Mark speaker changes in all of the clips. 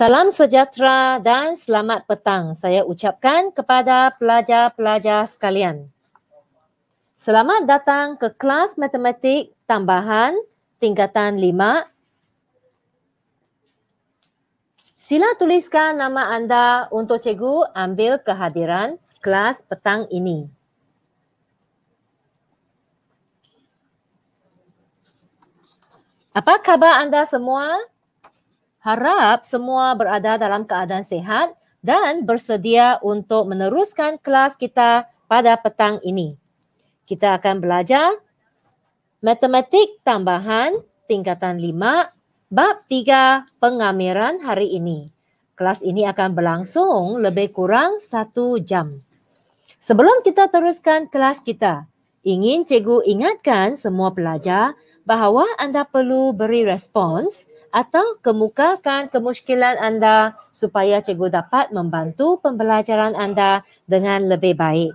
Speaker 1: Salam sejahtera dan selamat petang saya ucapkan kepada pelajar-pelajar sekalian. Selamat datang ke kelas matematik tambahan tingkatan lima. Sila tuliskan nama anda untuk cikgu ambil kehadiran kelas petang ini. Apa khabar anda semua? Harap semua berada dalam keadaan sehat dan bersedia untuk meneruskan kelas kita pada petang ini. Kita akan belajar matematik tambahan tingkatan 5 bab 3 pengamiran hari ini. Kelas ini akan berlangsung lebih kurang satu jam. Sebelum kita teruskan kelas kita, ingin cikgu ingatkan semua pelajar bahawa anda perlu beri respons atau kemukakan kemusykilan anda supaya cikgu dapat membantu pembelajaran anda dengan lebih baik.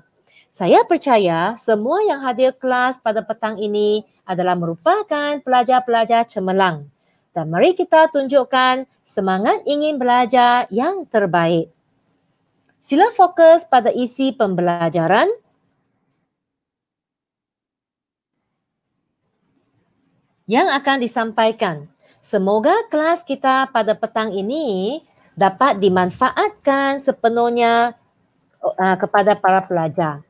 Speaker 1: Saya percaya semua yang hadir kelas pada petang ini adalah merupakan pelajar-pelajar cemerlang. Dan mari kita tunjukkan semangat ingin belajar yang terbaik. Sila fokus pada isi pembelajaran. Yang akan disampaikan Semoga kelas kita pada petang ini dapat dimanfaatkan sepenuhnya uh, kepada para pelajar.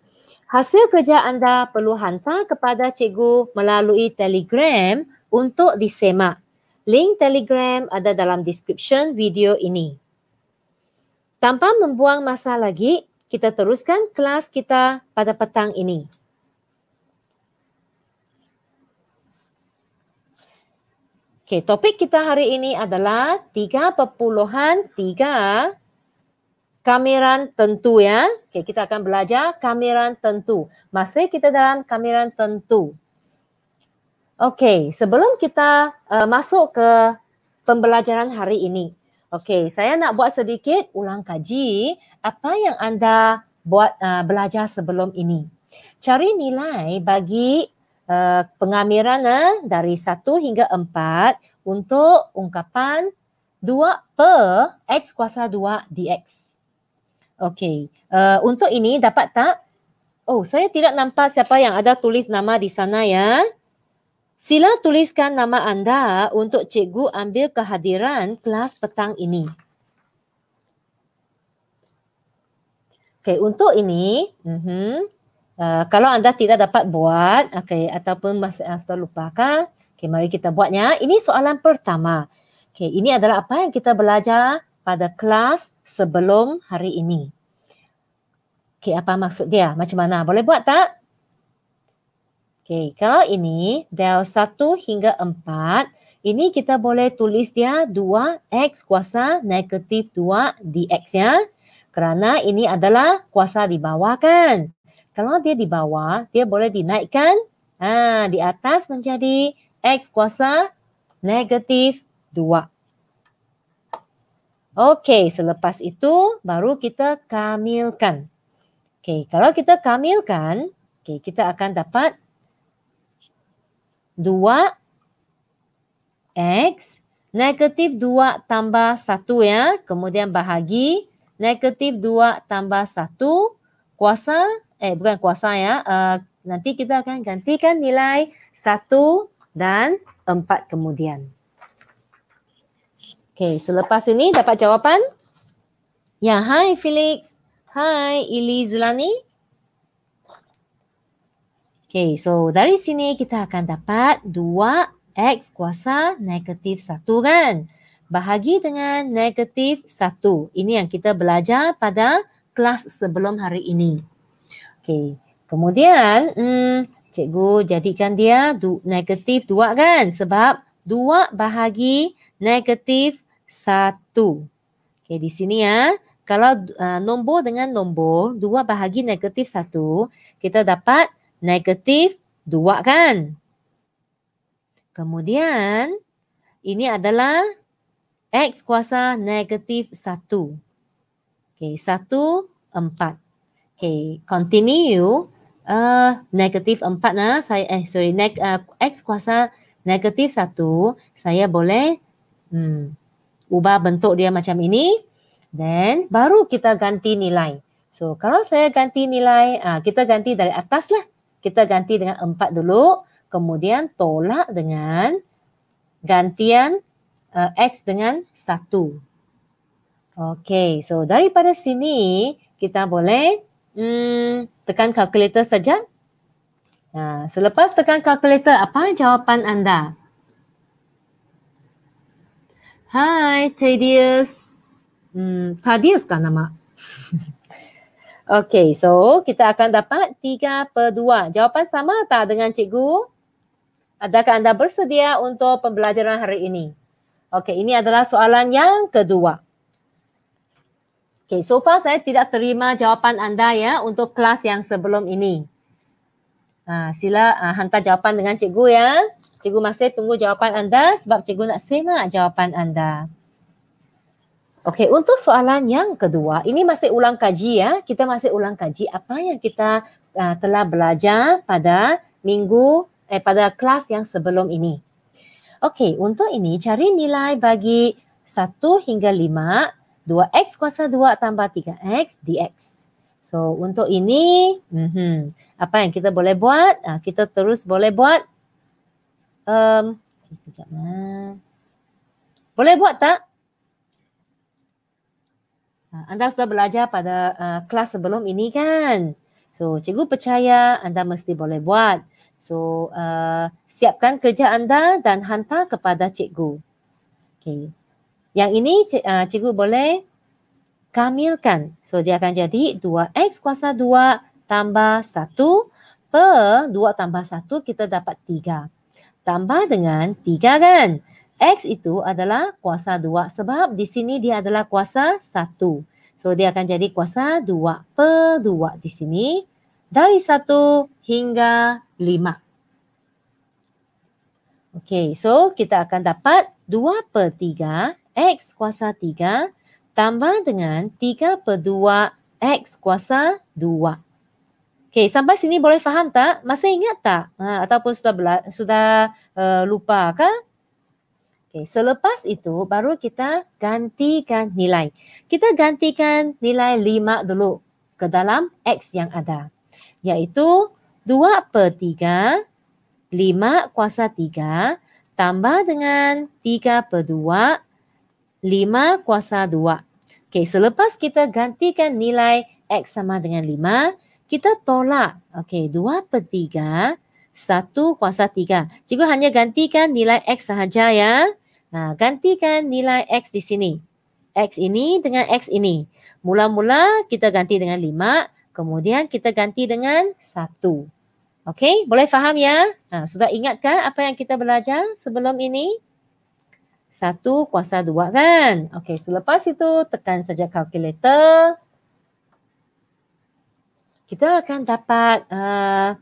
Speaker 1: Hasil kerja anda perlu hantar kepada cikgu melalui telegram untuk disemak. Link telegram ada dalam description video ini. Tanpa membuang masa lagi, kita teruskan kelas kita pada petang ini. Okay, topik kita hari ini adalah tiga tiga kameran tentu ya. Okay, kita akan belajar kameran tentu. Masih kita dalam kameran tentu. Okay, sebelum kita uh, masuk ke pembelajaran hari ini. Okay, saya nak buat sedikit ulang kaji apa yang anda buat uh, belajar sebelum ini. Cari nilai bagi uh, pengamiran uh, dari satu hingga empat untuk ungkapan dua per x kuasa dua dx. Okey, uh, eh, untuk ini dapat tak? Oh, saya tidak nampak siapa yang ada tulis nama di sana ya. Sila tuliskan nama anda untuk cikgu ambil kehadiran kelas petang ini. Okey, untuk ini, uh-huh. Uh, kalau anda tidak dapat buat, okay, ataupun masih uh, sudah lupakan, okay, mari kita buatnya. Ini soalan pertama. Okay, ini adalah apa yang kita belajar pada kelas sebelum hari ini. Okay, apa maksud dia? Macam mana? Boleh buat tak? Okay, kalau ini del 1 hingga 4, ini kita boleh tulis dia 2x kuasa negatif 2 dx ya. Kerana ini adalah kuasa di bawah kan? Kalau dia di bawah, dia boleh dinaikkan. Ha, di atas menjadi X kuasa negatif 2. Okey, selepas itu baru kita kamilkan. Okey, kalau kita kamilkan, okay, kita akan dapat 2X negatif 2 tambah 1 ya. Kemudian bahagi negatif 2 tambah 1 kuasa negatif eh bukan kuasa ya. Uh, nanti kita akan gantikan nilai 1 dan 4 kemudian. Okay, selepas ini dapat jawapan? Ya, hi Felix. hi Ili Zulani. Okay, so dari sini kita akan dapat 2x kuasa negatif 1 kan? Bahagi dengan negatif 1. Ini yang kita belajar pada kelas sebelum hari ini. Okey. Kemudian, hmm, cikgu jadikan dia du negatif dua kan? Sebab dua bahagi negatif satu. Okey, di sini ya. Kalau uh, nombor dengan nombor, dua bahagi negatif satu, kita dapat negatif dua kan? Kemudian, ini adalah X kuasa negatif satu. Okey, satu, empat. Okay, continue. Uh, negatif empat nah, saya eh sorry neg, uh, x kuasa negatif satu saya boleh hmm, ubah bentuk dia macam ini then baru kita ganti nilai so kalau saya ganti nilai uh, kita ganti dari atas lah kita ganti dengan empat dulu kemudian tolak dengan gantian uh, x dengan satu okay so daripada sini kita boleh Hmm, tekan calculator saja. Nah, selepas tekan calculator, apa jawapan anda? Hi Tadius, Hmm, Thaddeus kan nama? okay, so kita akan dapat tiga per dua. Jawapan sama tak dengan cikgu? Adakah anda bersedia untuk pembelajaran hari ini? Okay, ini adalah soalan yang kedua. Okay, so far saya tidak terima jawapan anda ya untuk kelas yang sebelum ini. Ha, sila ha, hantar jawapan dengan cikgu ya. Cikgu masih tunggu jawapan anda sebab cikgu nak semak jawapan anda. Okey, untuk soalan yang kedua, ini masih ulang kaji ya. Kita masih ulang kaji apa yang kita uh, telah belajar pada minggu eh pada kelas yang sebelum ini. Okey, untuk ini cari nilai bagi 1 hingga 2x kuasa 2 tambah 3x dx. So untuk ini, mm -hmm, apa yang kita boleh buat? Ha, kita terus boleh buat. Um, sekejap ah. Boleh buat tak? Ah, anda sudah belajar pada uh, kelas sebelum ini kan? So, cikgu percaya anda mesti boleh buat. So, uh, siapkan kerja anda dan hantar kepada cikgu. Okay. Yang ini uh, cikgu boleh kamilkan. So dia akan jadi 2x kuasa 2 tambah 1 per 2 tambah 1 kita dapat 3. Tambah dengan 3 kan? X itu adalah kuasa 2 sebab di sini dia adalah kuasa 1. So dia akan jadi kuasa 2 per 2 di sini dari 1 hingga 5. Okay, so kita akan dapat 2 per 3 X kuasa 3 tambah dengan 3 per 2 X kuasa 2. Okey, sampai sini boleh faham tak? Masih ingat tak? Ha, ataupun sudah bela- sudah uh, lupa ke? Okey, selepas itu baru kita gantikan nilai. Kita gantikan nilai 5 dulu ke dalam X yang ada. Iaitu 2 per 3, 5 kuasa 3 tambah dengan 3 per 2, 5 kuasa 2. Okey, selepas kita gantikan nilai X sama dengan 5, kita tolak. Okey, 2 per 3, 1 kuasa 3. Cikgu hanya gantikan nilai X sahaja ya. Nah, gantikan nilai X di sini. X ini dengan X ini. Mula-mula kita ganti dengan 5, kemudian kita ganti dengan 1. Okey, boleh faham ya? Nah, sudah ingatkah apa yang kita belajar sebelum ini? Satu kuasa dua kan? Okey, selepas itu tekan saja kalkulator Kita akan dapat uh,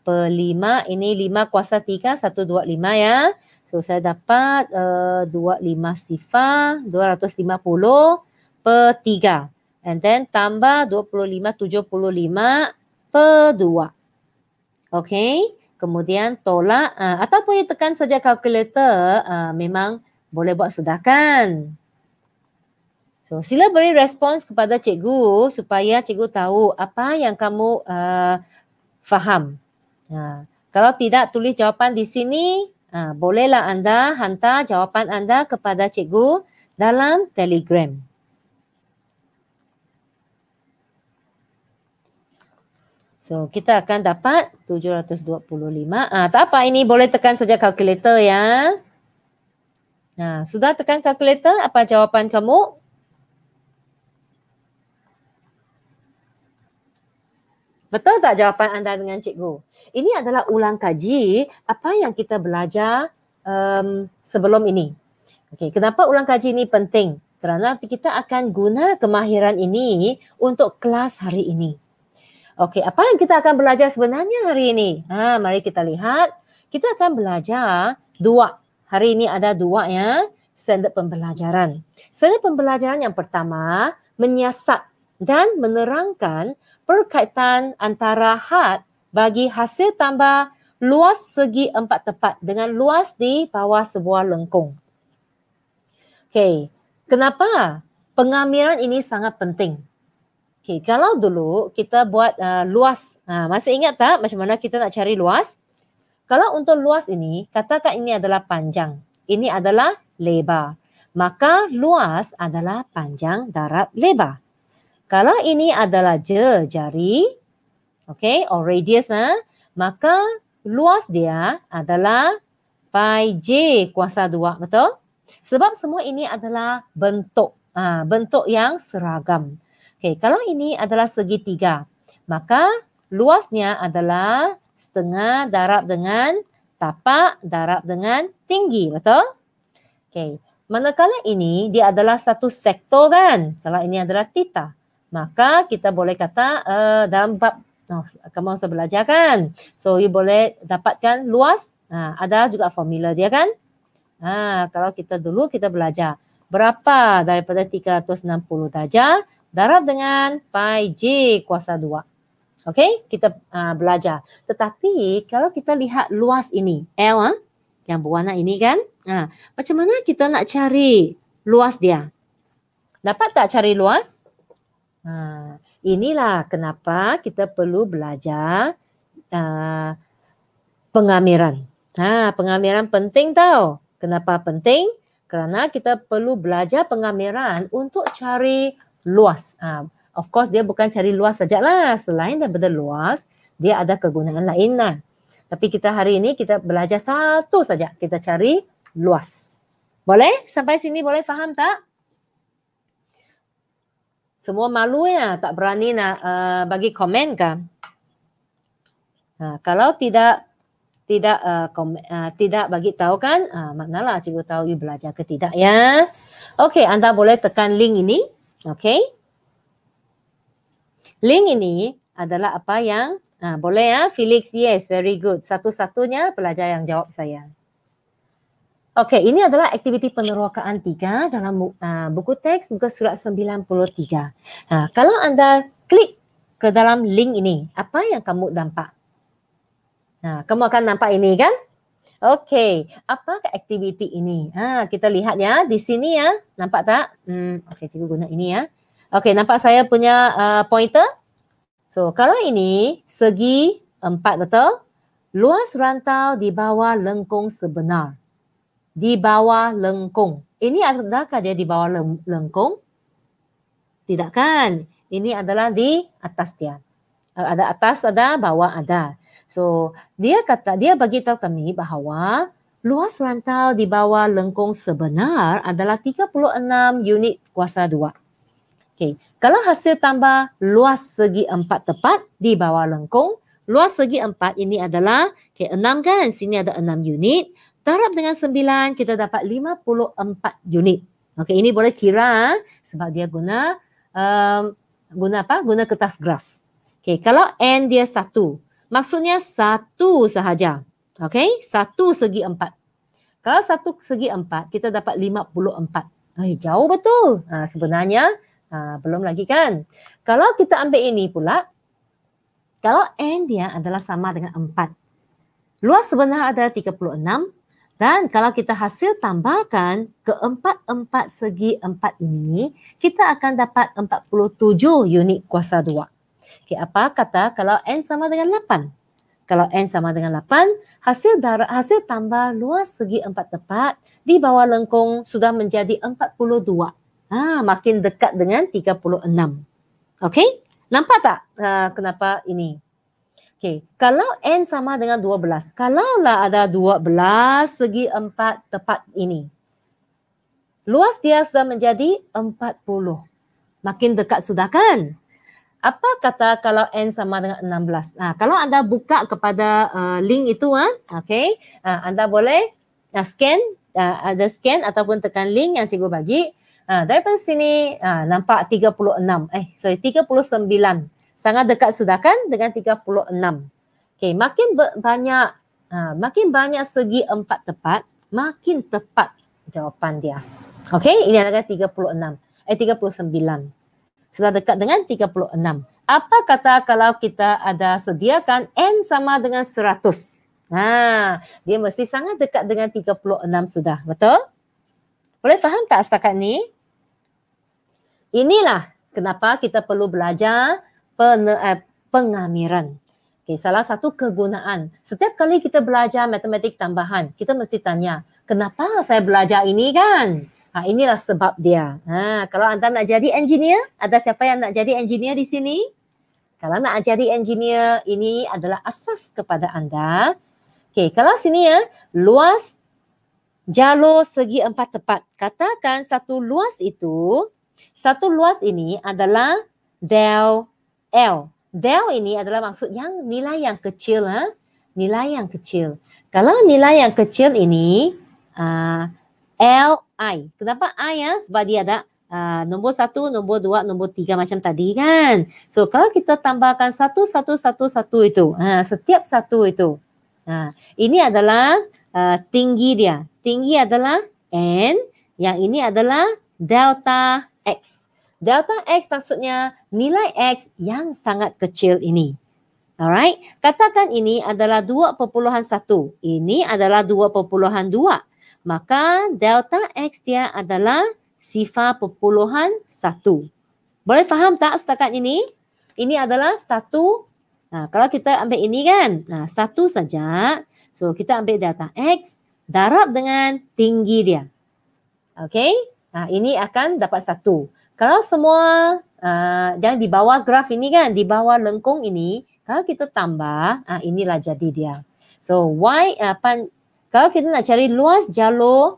Speaker 1: per lima Ini lima kuasa tiga satu dua lima ya. So, saya dapat eh, dua uh, dua ratus lima puluh per tiga, And then tambah dua puluh lima tujuh puluh lima per dua, Okey. Kemudian tolak uh, ataupun tekan saja kalkulator uh, memang boleh buat sedakan. So sila beri respons kepada cikgu supaya cikgu tahu apa yang kamu uh, faham. Uh, kalau tidak tulis jawapan di sini, uh, bolehlah anda hantar jawapan anda kepada cikgu dalam telegram. So kita akan dapat 725. Ah, tak apa ini boleh tekan saja kalkulator ya. Nah, sudah tekan kalkulator. apa jawapan kamu? Betul tak jawapan anda dengan cikgu? Ini adalah ulang kaji apa yang kita belajar um, sebelum ini. Okay, kenapa ulang kaji ini penting? Kerana kita akan guna kemahiran ini untuk kelas hari ini. Okey, apa yang kita akan belajar sebenarnya hari ini? Ha, mari kita lihat. Kita akan belajar dua hari ini ada dua ya standard pembelajaran. Standard pembelajaran yang pertama menyiasat dan menerangkan perkaitan antara had bagi hasil tambah luas segi empat tepat dengan luas di bawah sebuah lengkung. Okey, kenapa pengamiran ini sangat penting? Okey, kalau dulu kita buat uh, luas, uh, masih ingat tak macam mana kita nak cari luas? Kalau untuk luas ini, katakan ini adalah panjang. Ini adalah lebar. Maka luas adalah panjang darab lebar. Kalau ini adalah jari, okay, or radius, ha, maka luas dia adalah pi j kuasa 2, betul? Sebab semua ini adalah bentuk, ha, bentuk yang seragam. Okay, kalau ini adalah segitiga, maka luasnya adalah setengah darab dengan tapak darab dengan tinggi betul? Okey. Manakala ini dia adalah satu sektor kan? Kalau ini adalah tita, maka kita boleh kata uh, dalam bab oh, kamu sudah belajar kan? So you boleh dapatkan luas. Uh, ada juga formula dia kan? Ah, kalau kita dulu kita belajar berapa daripada 360 darjah darab dengan pi j kuasa 2. Okay, kita uh, belajar. Tetapi kalau kita lihat luas ini, L uh, yang berwarna ini kan, uh, macam mana kita nak cari luas dia? Dapat tak cari luas? Uh, inilah kenapa kita perlu belajar uh, pengamiran. Ha, pengamiran penting tau. Kenapa penting? Kerana kita perlu belajar pengamiran untuk cari luas. Uh, of course dia bukan cari luas saja lah. Selain daripada luas, dia ada kegunaan lain lah. Tapi kita hari ini kita belajar satu saja. Kita cari luas. Boleh? Sampai sini boleh faham tak? Semua malu ya, tak berani nak uh, bagi komen kan? Uh, kalau tidak tidak uh, eh, komen, uh, tidak bagi tahu kan, uh, maknalah cikgu tahu you belajar ke tidak ya. Okey, anda boleh tekan link ini. Okey. Link ini adalah apa yang ha, boleh ya Felix yes very good satu-satunya pelajar yang jawab saya. Okey ini adalah aktiviti penerokaan tiga dalam uh, buku teks buku surat 93. Ha, kalau anda klik ke dalam link ini apa yang kamu nampak? Ha, kamu akan nampak ini kan? Okey, apa aktiviti ini? Ha, kita lihat ya di sini ya. Nampak tak? Hmm, okey cikgu guna ini ya. Okey, nampak saya punya uh, pointer? So, kalau ini segi empat betul, luas rantau di bawah lengkung sebenar. Di bawah lengkung. Ini adakah dia di bawah lengkung? Tidak kan? Ini adalah di atas dia. Uh, ada atas ada, bawah ada. So, dia kata dia bagi tahu kami bahawa luas rantau di bawah lengkung sebenar adalah 36 unit kuasa 2. Okay. Kalau hasil tambah luas segi empat tepat di bawah lengkung, luas segi empat ini adalah okay, enam kan, sini ada enam unit. Darab dengan sembilan, kita dapat lima puluh empat unit. Okay, ini boleh kira ah, sebab dia guna um, guna apa? Guna kertas graf. Okay, kalau N dia satu, maksudnya satu sahaja. Okay, satu segi empat. Kalau satu segi empat, kita dapat lima puluh empat. Jauh betul. Ha, sebenarnya Ha, belum lagi kan? Kalau kita ambil ini pula, kalau n dia adalah sama dengan 4. Luas sebenar adalah 36. Dan kalau kita hasil tambahkan ke empat segi empat ini, kita akan dapat 47 unit kuasa dua. Okay, apa kata kalau N sama dengan 8? Kalau N sama dengan 8, hasil darah, hasil tambah luas segi empat tepat di bawah lengkung sudah menjadi Ha, makin dekat dengan 36. Okay? Nampak tak ha, kenapa ini? Okay. Kalau N sama dengan 12. Kalaulah ada 12 segi 4 tepat ini. Luas dia sudah menjadi 40. Makin dekat sudah kan? Apa kata kalau N sama dengan 16? Nah, ha, kalau anda buka kepada uh, link itu, ha, okay, uh, ha, anda boleh uh, scan, uh, ada scan ataupun tekan link yang cikgu bagi. Uh, ah, daripada sini uh, ah, nampak 36. Eh, sorry, 39. Sangat dekat sudah kan dengan 36. Okay, makin banyak uh, makin banyak segi empat tepat, makin tepat jawapan dia. Okay, ini adalah 36. Eh, 39. Sudah dekat dengan 36. Apa kata kalau kita ada sediakan N sama dengan 100? Nah, ha, dia mesti sangat dekat dengan 36 sudah, betul? Boleh faham tak setakat ni? Inilah kenapa kita perlu belajar pen, eh, pengamiran. Okay, salah satu kegunaan. Setiap kali kita belajar matematik tambahan, kita mesti tanya, kenapa saya belajar ini kan? Ha, inilah sebab dia. Ha, kalau anda nak jadi engineer, ada siapa yang nak jadi engineer di sini? Kalau nak jadi engineer, ini adalah asas kepada anda. Okay, kalau sini ya, luas jalur segi empat tepat. Katakan satu luas itu satu luas ini adalah del L. Del ini adalah maksud yang nilai yang kecil. Ha? Nilai yang kecil. Kalau nilai yang kecil ini uh, L I. Kenapa I ya? Sebab dia ada uh, nombor satu, nombor dua, nombor tiga macam tadi kan. So kalau kita tambahkan satu, satu, satu, satu itu. Uh, setiap satu itu. Uh, ini adalah uh, tinggi dia. Tinggi adalah N. Yang ini adalah delta X. Delta X maksudnya nilai X yang sangat kecil ini. Alright, katakan ini adalah 2.1. Ini adalah 2.2. Maka delta X dia adalah sifar perpuluhan 1. Boleh faham tak setakat ini? Ini adalah 1. Nah, kalau kita ambil ini kan, nah satu saja. So kita ambil delta X darab dengan tinggi dia. Okay, Ha, ini akan dapat satu. Kalau semua ah, dan uh, di bawah graf ini kan, di bawah lengkung ini, kalau kita tambah, uh, inilah jadi dia. So, y, uh, pan, kalau kita nak cari luas jalur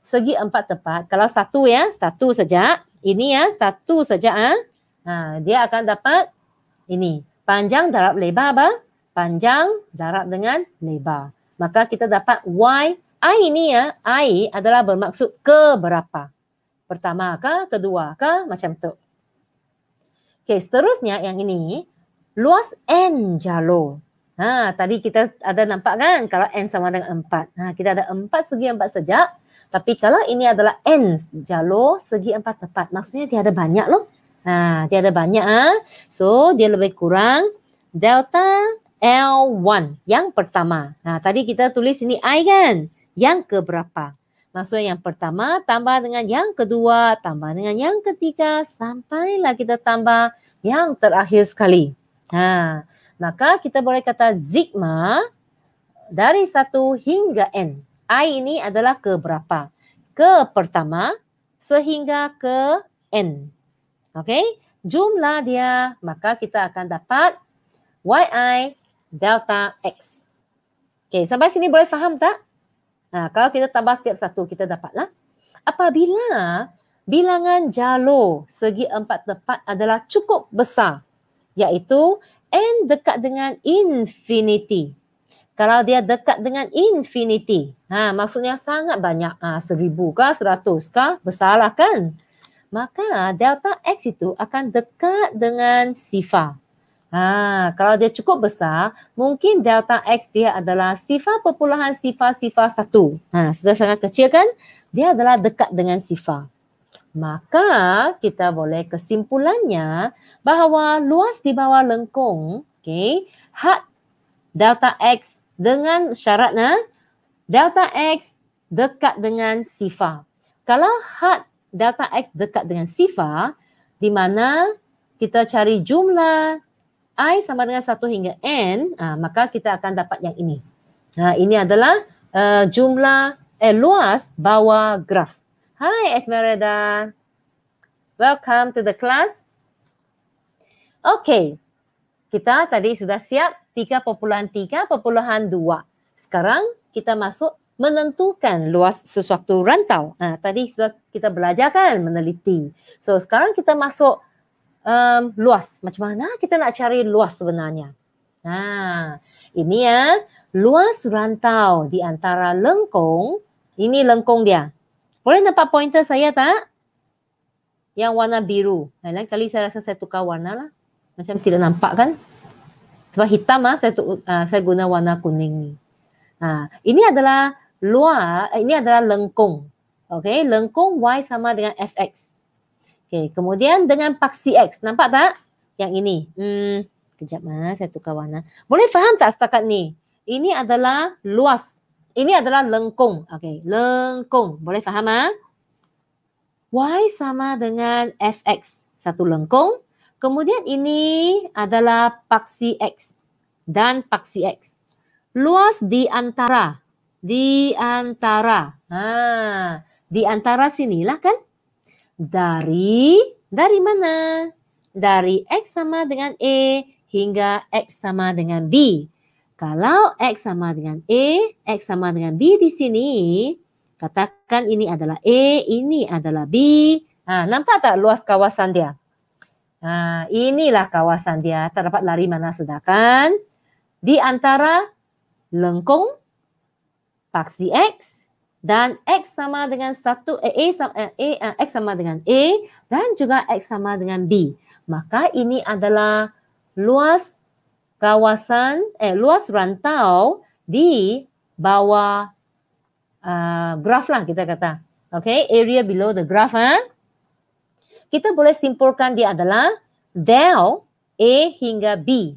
Speaker 1: segi empat tepat, kalau satu ya, satu saja, ini ya, satu saja, uh, uh, dia akan dapat ini. Panjang darab lebar apa? Panjang darab dengan lebar. Maka kita dapat y, i ini ya, i adalah bermaksud keberapa. berapa pertama ke kedua ke macam tu. Okey, seterusnya yang ini luas n jalur. Ha, tadi kita ada nampak kan kalau n sama dengan 4. Ha, kita ada 4 segi 4 sejak. Tapi kalau ini adalah n jalur segi 4 tepat. Maksudnya dia ada banyak loh. Ha, dia ada banyak. Ha. So dia lebih kurang delta L1 yang pertama. Ha, tadi kita tulis ini I kan. Yang keberapa? berapa? Maksudnya yang pertama tambah dengan yang kedua, tambah dengan yang ketiga, sampailah kita tambah yang terakhir sekali. Ha. Maka kita boleh kata sigma dari satu hingga n. I ini adalah ke berapa? Ke pertama sehingga ke n. Okey, jumlah dia maka kita akan dapat yi delta x. Okey, sampai sini boleh faham tak? Nah, ha, kalau kita tambah setiap satu, kita dapatlah. Apabila bilangan jalur segi empat tepat adalah cukup besar, iaitu N dekat dengan infinity. Kalau dia dekat dengan infinity, ha, maksudnya sangat banyak, ha, seribu kah, seratus kah, besarlah kan? Maka delta X itu akan dekat dengan sifar. Ha, kalau dia cukup besar, mungkin delta X dia adalah sifar perpuluhan sifar-sifar satu. Ha, sudah sangat kecil kan? Dia adalah dekat dengan sifar. Maka kita boleh kesimpulannya bahawa luas di bawah lengkung, okay, had delta X dengan syaratnya eh, delta X dekat dengan sifar. Kalau had delta X dekat dengan sifar, di mana kita cari jumlah i sama dengan 1 hingga n, uh, maka kita akan dapat yang ini. Ha, ini adalah uh, jumlah eh, luas bawah graf. Hai Esmeralda. Welcome to the class. Okay. Kita tadi sudah siap 3.3.2. Sekarang kita masuk menentukan luas sesuatu rantau. Ha, tadi sudah kita belajar kan meneliti. So sekarang kita masuk um, luas. Macam mana kita nak cari luas sebenarnya? Nah, ha, ini ya luas rantau di antara lengkung. Ini lengkung dia. Boleh nampak pointer saya tak? Yang warna biru. Lain kali saya rasa saya tukar warna lah. Macam tidak nampak kan? Sebab hitam lah saya, tuk, uh, ah, saya guna warna kuning ni. Ha, ini adalah luar, eh, ini adalah lengkung. Okay, lengkung Y sama dengan FX. Okay, kemudian dengan paksi X. Nampak tak? Yang ini. Hmm, kejap lah, saya tukar warna. Boleh faham tak setakat ni? Ini adalah luas. Ini adalah lengkung. Okay, lengkung. Boleh faham ah? Ha? Y sama dengan FX. Satu lengkung. Kemudian ini adalah paksi X dan paksi X. Luas di antara. Di antara. Ha, di antara sinilah kan? dari dari mana? Dari x sama dengan a hingga x sama dengan b. Kalau x sama dengan a, x sama dengan b di sini, katakan ini adalah a, ini adalah b. Ha, nampak tak luas kawasan dia? Ha, inilah kawasan dia. Terdapat lari mana sudah kan? Di antara lengkung paksi x dan X sama dengan satu, eh, A, sama, eh, A, uh, X sama dengan A dan juga X sama dengan B. Maka ini adalah luas kawasan, eh, luas rantau di bawah uh, graf lah kita kata. Okay, area below the graph. Huh? Eh. Kita boleh simpulkan dia adalah del A hingga B.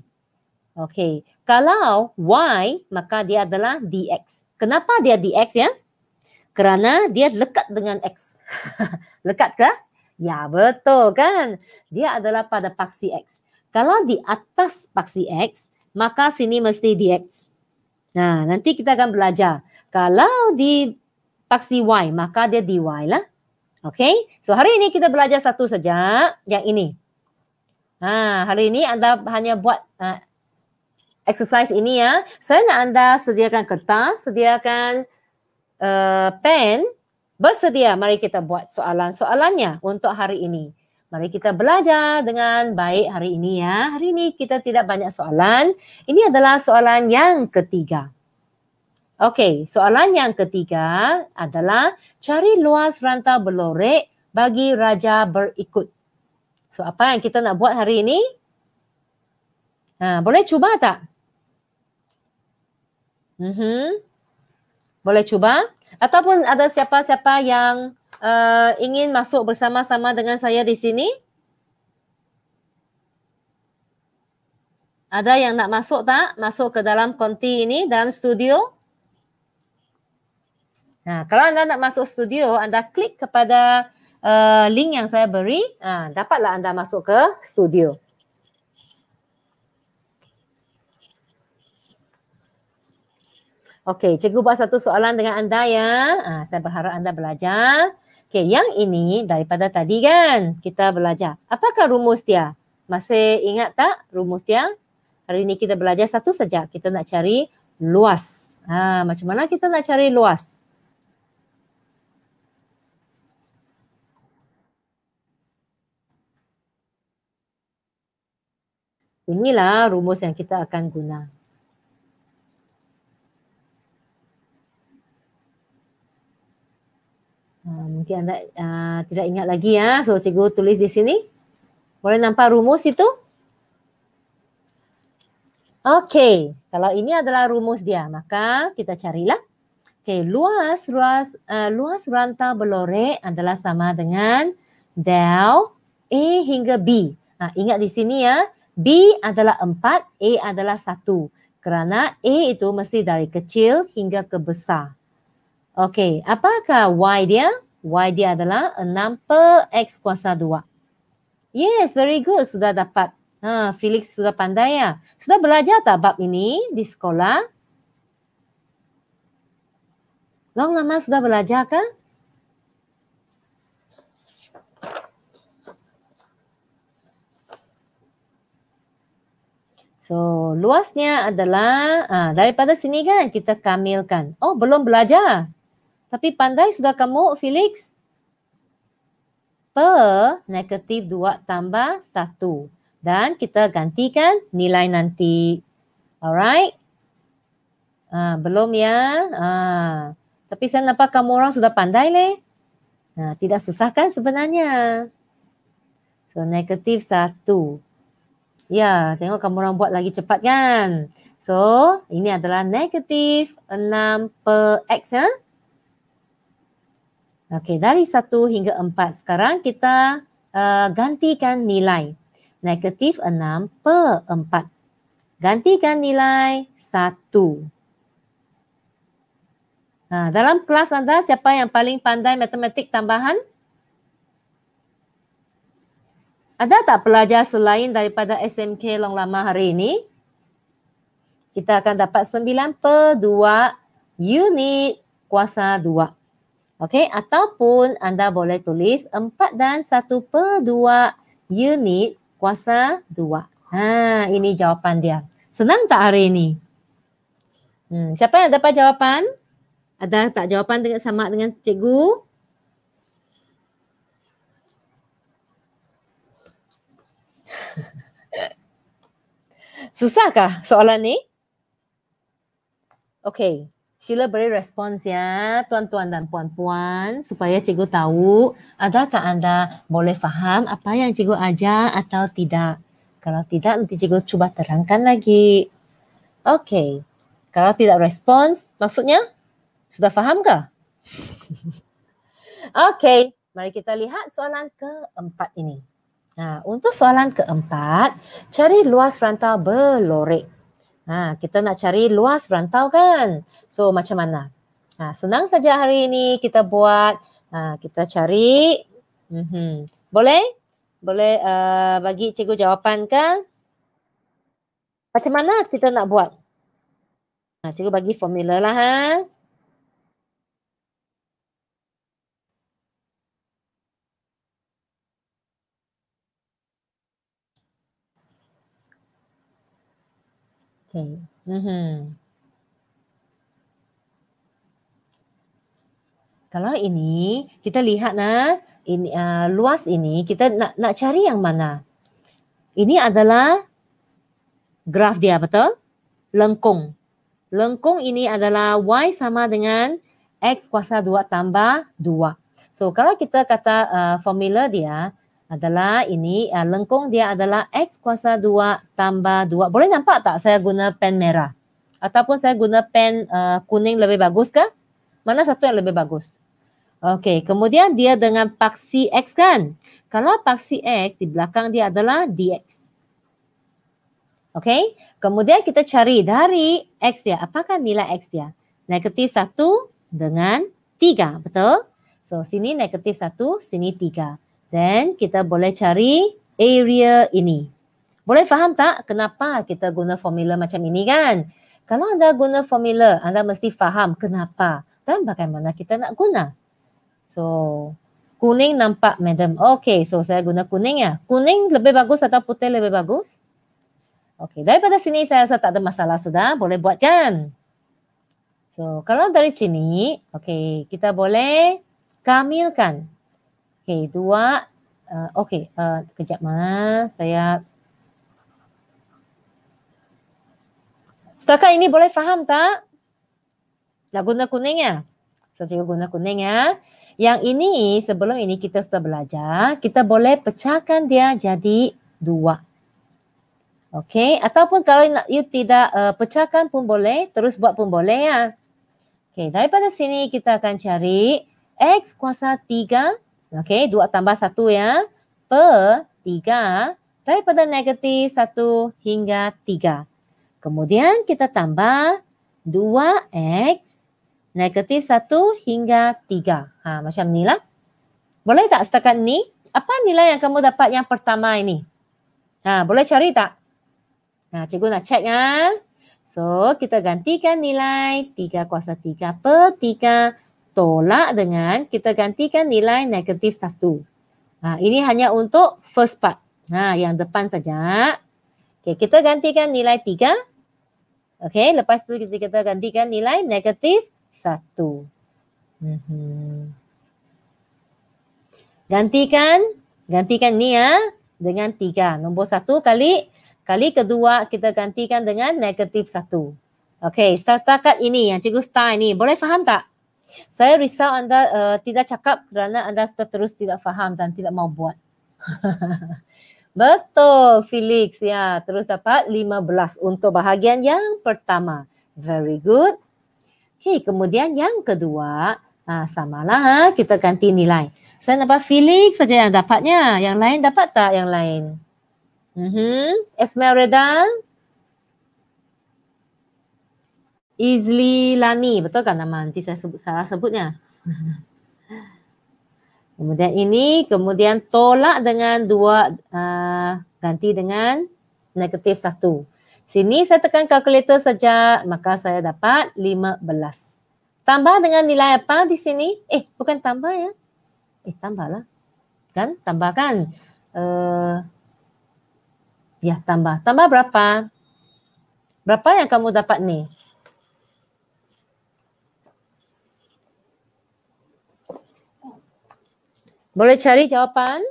Speaker 1: Okay, kalau Y maka dia adalah dx. Kenapa dia dx ya? Yeah? kerana dia lekat dengan X. lekat ke? Ya, betul kan? Dia adalah pada paksi X. Kalau di atas paksi X, maka sini mesti di x. Nah, nanti kita akan belajar. Kalau di paksi Y, maka dia di y lah. Okay? So, hari ini kita belajar satu saja, yang ini. Nah, ha, hari ini anda hanya buat uh, exercise ini ya. Saya nak anda sediakan kertas, sediakan... Uh, pen bersedia mari kita buat soalan-soalannya untuk hari ini. Mari kita belajar dengan baik hari ini ya. Hari ini kita tidak banyak soalan. Ini adalah soalan yang ketiga. Okey, soalan yang ketiga adalah cari luas rantau belorek bagi raja berikut. So, apa yang kita nak buat hari ini? Ha, boleh cuba tak? Mm-hmm. Boleh cuba. Ataupun ada siapa-siapa yang uh, ingin masuk bersama-sama dengan saya di sini? Ada yang nak masuk tak? Masuk ke dalam konti ini, dalam studio? Nah, kalau anda nak masuk studio, anda klik kepada uh, link yang saya beri, uh, dapatlah anda masuk ke studio. Okey, cikgu buat satu soalan dengan anda ya. Uh, saya berharap anda belajar. Okey, yang ini daripada tadi kan kita belajar. Apakah rumus dia? Masih ingat tak rumus dia? Hari ini kita belajar satu saja. Kita nak cari luas. Ha, macam mana kita nak cari luas? Inilah rumus yang kita akan guna. Ah, mungkin anda uh, tidak ingat lagi ya. So cikgu tulis di sini. Boleh nampak rumus itu? Okey, kalau ini adalah rumus dia, maka kita carilah. Okey, luas luas uh, ah, luas rantau Belore adalah sama dengan del A hingga B. Nah, ingat di sini ya, B adalah 4, A adalah 1. Kerana A itu mesti dari kecil hingga ke besar. Okey, apakah y dia? Y dia adalah 6 per x kuasa 2. Yes, very good. Sudah dapat. Ha, Felix sudah pandai ya. Sudah belajar tak bab ini di sekolah? Long lama sudah belajar kan? So, luasnya adalah ah, daripada sini kan kita kamilkan. Oh, belum belajar. Tapi pandai sudah kamu, Felix? Per negatif 2 tambah 1. Dan kita gantikan nilai nanti. Alright? Uh, belum ya? Uh, tapi saya nampak kamu orang sudah pandai leh. Nah, tidak susah kan sebenarnya? So, negatif 1. Ya, tengok kamu orang buat lagi cepat kan? So, ini adalah negatif 6 per X ya? Ha? Huh? Okey, dari satu hingga empat sekarang kita uh, gantikan nilai. Negatif enam per empat Gantikan nilai satu. Nah, ha, dalam kelas anda siapa yang paling pandai matematik tambahan? Ada tak pelajar selain daripada SMK Long Lama hari ini? Kita akan dapat sembilan per dua unit kuasa dua. Okey, ataupun anda boleh tulis 4 dan 1 per 2 unit kuasa 2. Ha, ini jawapan dia. Senang tak hari ini? Hmm, siapa yang dapat jawapan? Ada tak jawapan dengan sama dengan cikgu? Susahkah soalan ni? Okey sila beri respons ya tuan-tuan dan puan-puan supaya cikgu tahu adakah anda boleh faham apa yang cikgu ajar atau tidak. Kalau tidak nanti cikgu cuba terangkan lagi. Okey. Kalau tidak respons maksudnya sudah faham ke? Okey, mari kita lihat soalan keempat ini. Nah, ha, untuk soalan keempat, cari luas rantau berlorek. Ha, kita nak cari luas berantau kan? So macam mana? Ha, senang saja hari ini kita buat. Ha, kita cari. Mm-hmm. Boleh? Boleh uh, bagi cikgu jawapan ke? Macam mana kita nak buat? Ha, cikgu bagi formula lah. Ha? Okay. mm Kalau ini kita lihat na ini uh, luas ini kita nak nak cari yang mana? Ini adalah graf dia betul? Lengkung. Lengkung ini adalah y sama dengan x kuasa dua tambah dua So kalau kita kata uh, formula dia adalah ini uh, lengkung dia adalah X kuasa 2 tambah 2. Boleh nampak tak saya guna pen merah? Ataupun saya guna pen uh, kuning lebih bagus ke? Mana satu yang lebih bagus? Okey, kemudian dia dengan paksi X kan? Kalau paksi X, di belakang dia adalah DX. Okey, kemudian kita cari dari X dia. Apakah nilai X dia? Negatif 1 dengan 3, betul? So, sini negatif 1, sini 3 then kita boleh cari area ini. Boleh faham tak kenapa kita guna formula macam ini kan? Kalau anda guna formula, anda mesti faham kenapa dan bagaimana kita nak guna. So, kuning nampak madam. Okay, so saya guna kuning ya. Kuning lebih bagus atau putih lebih bagus? Okay, daripada sini saya rasa tak ada masalah sudah. Boleh buat kan? So, kalau dari sini, okay, kita boleh kamilkan. Okey, dua. Uh, Okey, uh, kejap mas. Saya... Setakat ini boleh faham tak? Dah guna kuning ya? Saya juga guna kuning ya. Yang ini, sebelum ini kita sudah belajar, kita boleh pecahkan dia jadi dua. Okey, ataupun kalau nak, you tidak uh, pecahkan pun boleh, terus buat pun boleh ya. Okey, daripada sini kita akan cari X kuasa 3 Okey, dua tambah satu ya. Per tiga daripada negatif satu hingga tiga. Kemudian kita tambah dua X negatif satu hingga tiga. Ha, macam ni lah. Boleh tak setakat ni? Apa nilai yang kamu dapat yang pertama ini? Ha, boleh cari tak? Ha, cikgu nak check ya. So, kita gantikan nilai 3 kuasa 3 per 3 tolak dengan kita gantikan nilai negatif satu. Ha, ini hanya untuk first part. Ha, yang depan saja. Okay, kita gantikan nilai tiga. Okay, lepas tu kita, gantikan nilai negatif satu. Mhm. Gantikan, gantikan ni ya dengan tiga. Nombor satu kali, kali kedua kita gantikan dengan negatif satu. Okay, setakat ini yang cikgu start ini. Boleh faham tak? Saya risau anda uh, tidak cakap kerana anda sudah terus tidak faham dan tidak mau buat. Betul Felix ya, terus dapat 15 untuk bahagian yang pertama. Very good. Okay, kemudian yang kedua, ah, ha, samalah ha, kita ganti nilai. Saya nampak Felix saja yang dapatnya. Yang lain dapat tak yang lain? Mm-hmm. Esmeralda, Izli Lani, betul kan nama nanti saya sebut, salah sebutnya? kemudian ini, kemudian tolak dengan dua, uh, ganti dengan negatif satu. Sini saya tekan kalkulator saja, maka saya dapat lima belas Tambah dengan nilai apa di sini? Eh, bukan tambah ya. Eh, tambahlah. Kan? Tambahkan. Uh, ya, tambah. Tambah berapa? Berapa yang kamu dapat ni? Boleh cari jawapan?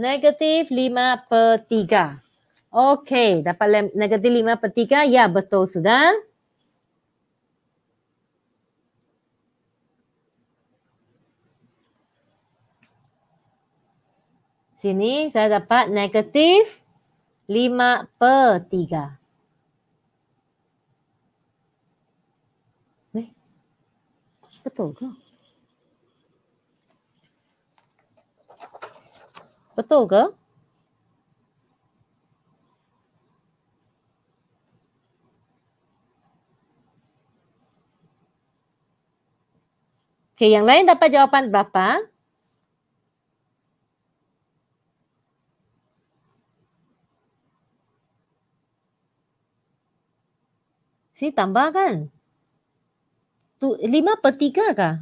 Speaker 1: Negatif 5 per 3. Okey, dapat negatif 5 per 3. Ya, betul sudah. Sini saya dapat negatif 5 per 3. Eh, betul ke? Betul ke? Okey, yang lain dapat jawapan berapa? Si tambah kan? Tu, lima per tiga kah?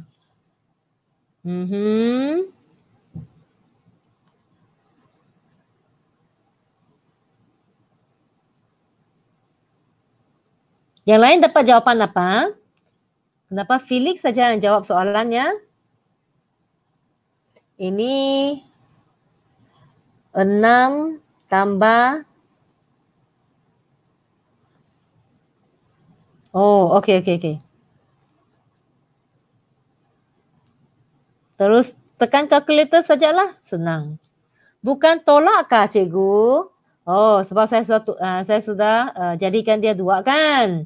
Speaker 1: Mm -hmm. Yang lain dapat jawapan apa? Kenapa Felix saja yang jawab soalannya? Ini 6 tambah Oh, okey okey okey. Terus tekan calculator sajalah, senang. Bukan tolak kah cikgu? Oh, sebab saya suatu uh, saya sudah uh, jadikan dia dua kan?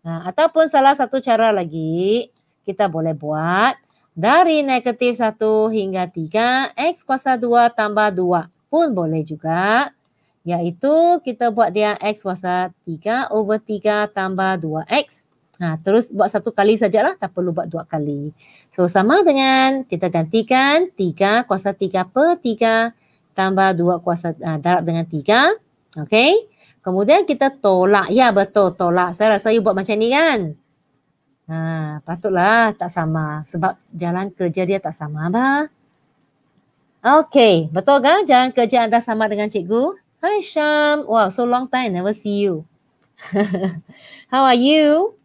Speaker 1: Ha, ataupun salah satu cara lagi kita boleh buat dari negatif 1 hingga 3 x kuasa 2 tambah 2 pun boleh juga. Iaitu kita buat dia x kuasa 3 over 3 tambah 2x. Ha, terus buat satu kali sajalah, tak perlu buat dua kali. So sama dengan kita gantikan 3 kuasa 3 per 3 tambah 2 kuasa uh, darab dengan 3. Okay. Kemudian kita tolak. Ya betul tolak. Saya rasa you buat macam ni kan. Ha, patutlah tak sama. Sebab jalan kerja dia tak sama apa. Okay. Betul kan jalan kerja anda sama dengan cikgu? Hai Syam. Wow so long time never see you. How are you?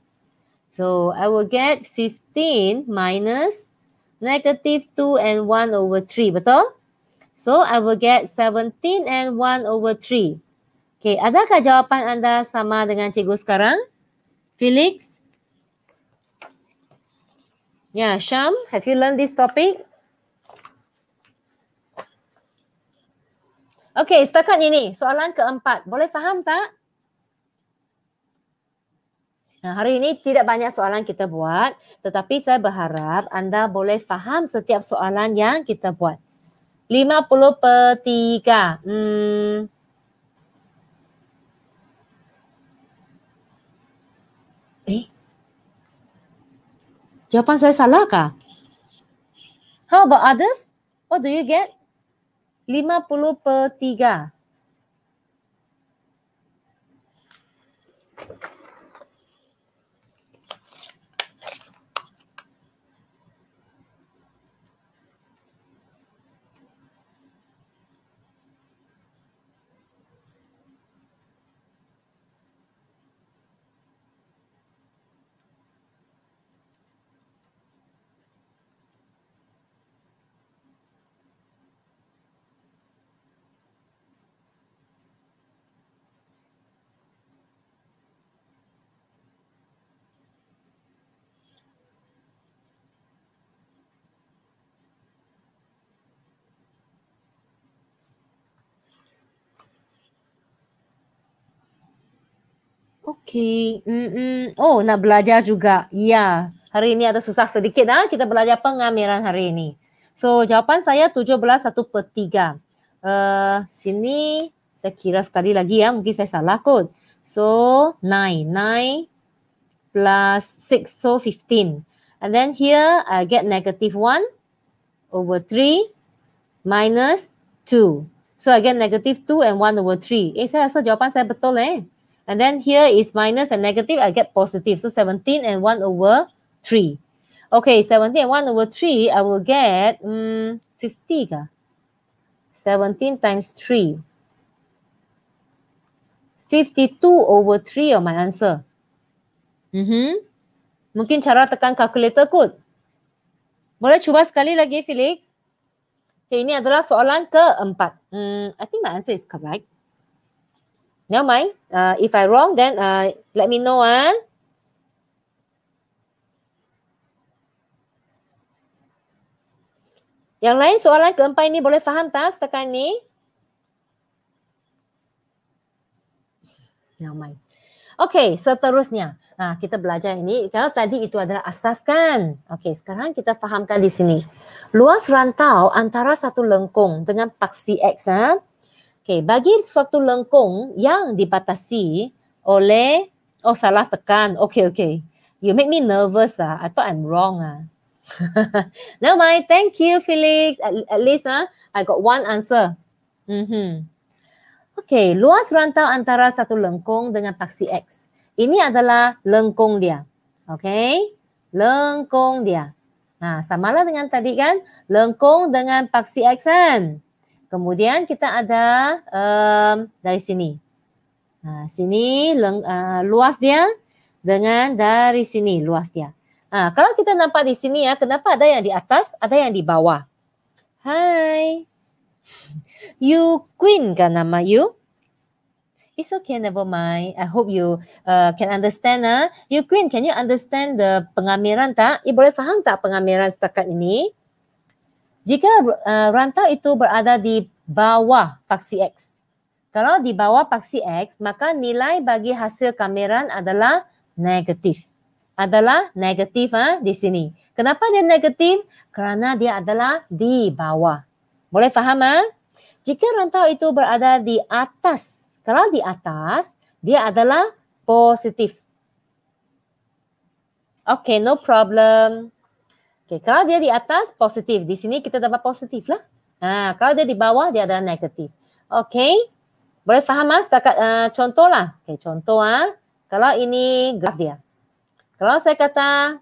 Speaker 1: So I will get 15 minus negative 2 and 1 over 3. Betul? So I will get 17 and 1 over 3. Okay, adakah jawapan anda sama dengan cikgu sekarang? Felix? Ya, yeah, Syam, have you learned this topic? Okay, setakat ini, soalan keempat. Boleh faham tak? Nah, hari ini tidak banyak soalan kita buat, tetapi saya berharap anda boleh faham setiap soalan yang kita buat. Lima puluh per tiga. Hmm, Jawapan saya salah kah? How about others? What do you get? 50 per 3. Okay. Mm-mm. Oh, nak belajar juga. Ya. Yeah. Hari ini ada susah sedikit. Ha? Kita belajar pengamiran hari ini. So, jawapan saya 17, 1 per 3. Uh, eh, sini, saya kira sekali lagi ya. Mungkin saya salah kot. So, 9. 9 plus 6. So, 15. And then here, I get negative 1 over 3 minus 2. So, I get negative 2 and 1 over 3. Eh, saya rasa jawapan saya betul eh. And then here is minus and negative, I get positive. So 17 and 1 over 3. Okay, 17 and 1 over 3, I will get um, mm, 50. Ka? 17 times 3. 52 over 3 of my answer. Mm -hmm. Mungkin cara tekan calculator kot. Boleh cuba sekali lagi, Felix? Okay, ini adalah soalan keempat. Hmm, I think my answer is correct. Never mind. Uh, if I wrong, then uh, let me know. Ah. Uh. Yang lain soalan keempat ini boleh faham tak setakat ni? Nyaman. Okay, seterusnya. Ha, kita belajar ini. Kalau tadi itu adalah asas kan? Okay, sekarang kita fahamkan di sini. Luas rantau antara satu lengkung dengan paksi X. Ha? Okay, bagi suatu lengkung yang dibatasi oleh oh salah tekan. Okay, okay. You make me nervous ah. I thought I'm wrong ah. no my Thank you, Felix. At, at least ah, I got one answer. Mm-hmm. Okay, luas rantau antara satu lengkung dengan paksi X. Ini adalah lengkung dia. Okay, lengkung dia. Nah, samalah dengan tadi kan, lengkung dengan paksi X kan. Kemudian kita ada um, dari sini. Ha, sini leng, uh, luas dia dengan dari sini luas dia. Ha, kalau kita nampak di sini ya, kenapa ada yang di atas, ada yang di bawah. Hai. You queen kan nama you? It's okay, never mind. I hope you uh, can understand. Uh. You queen, can you understand the pengamiran tak? You eh, boleh faham tak pengamiran setakat ini? jika uh, rantau itu berada di bawah paksi X. Kalau di bawah paksi X, maka nilai bagi hasil kameran adalah negatif. Adalah negatif ha, di sini. Kenapa dia negatif? Kerana dia adalah di bawah. Boleh faham? Ha? Jika rantau itu berada di atas, kalau di atas, dia adalah positif. Okay, no problem. Okay, kalau dia di atas positif. Di sini kita dapat positif lah. Ha, kalau dia di bawah dia adalah negatif. Okay. Boleh faham mas? Dekat, uh, eh, contoh lah. Okay, contoh ah. Kalau ini graf dia. Kalau saya kata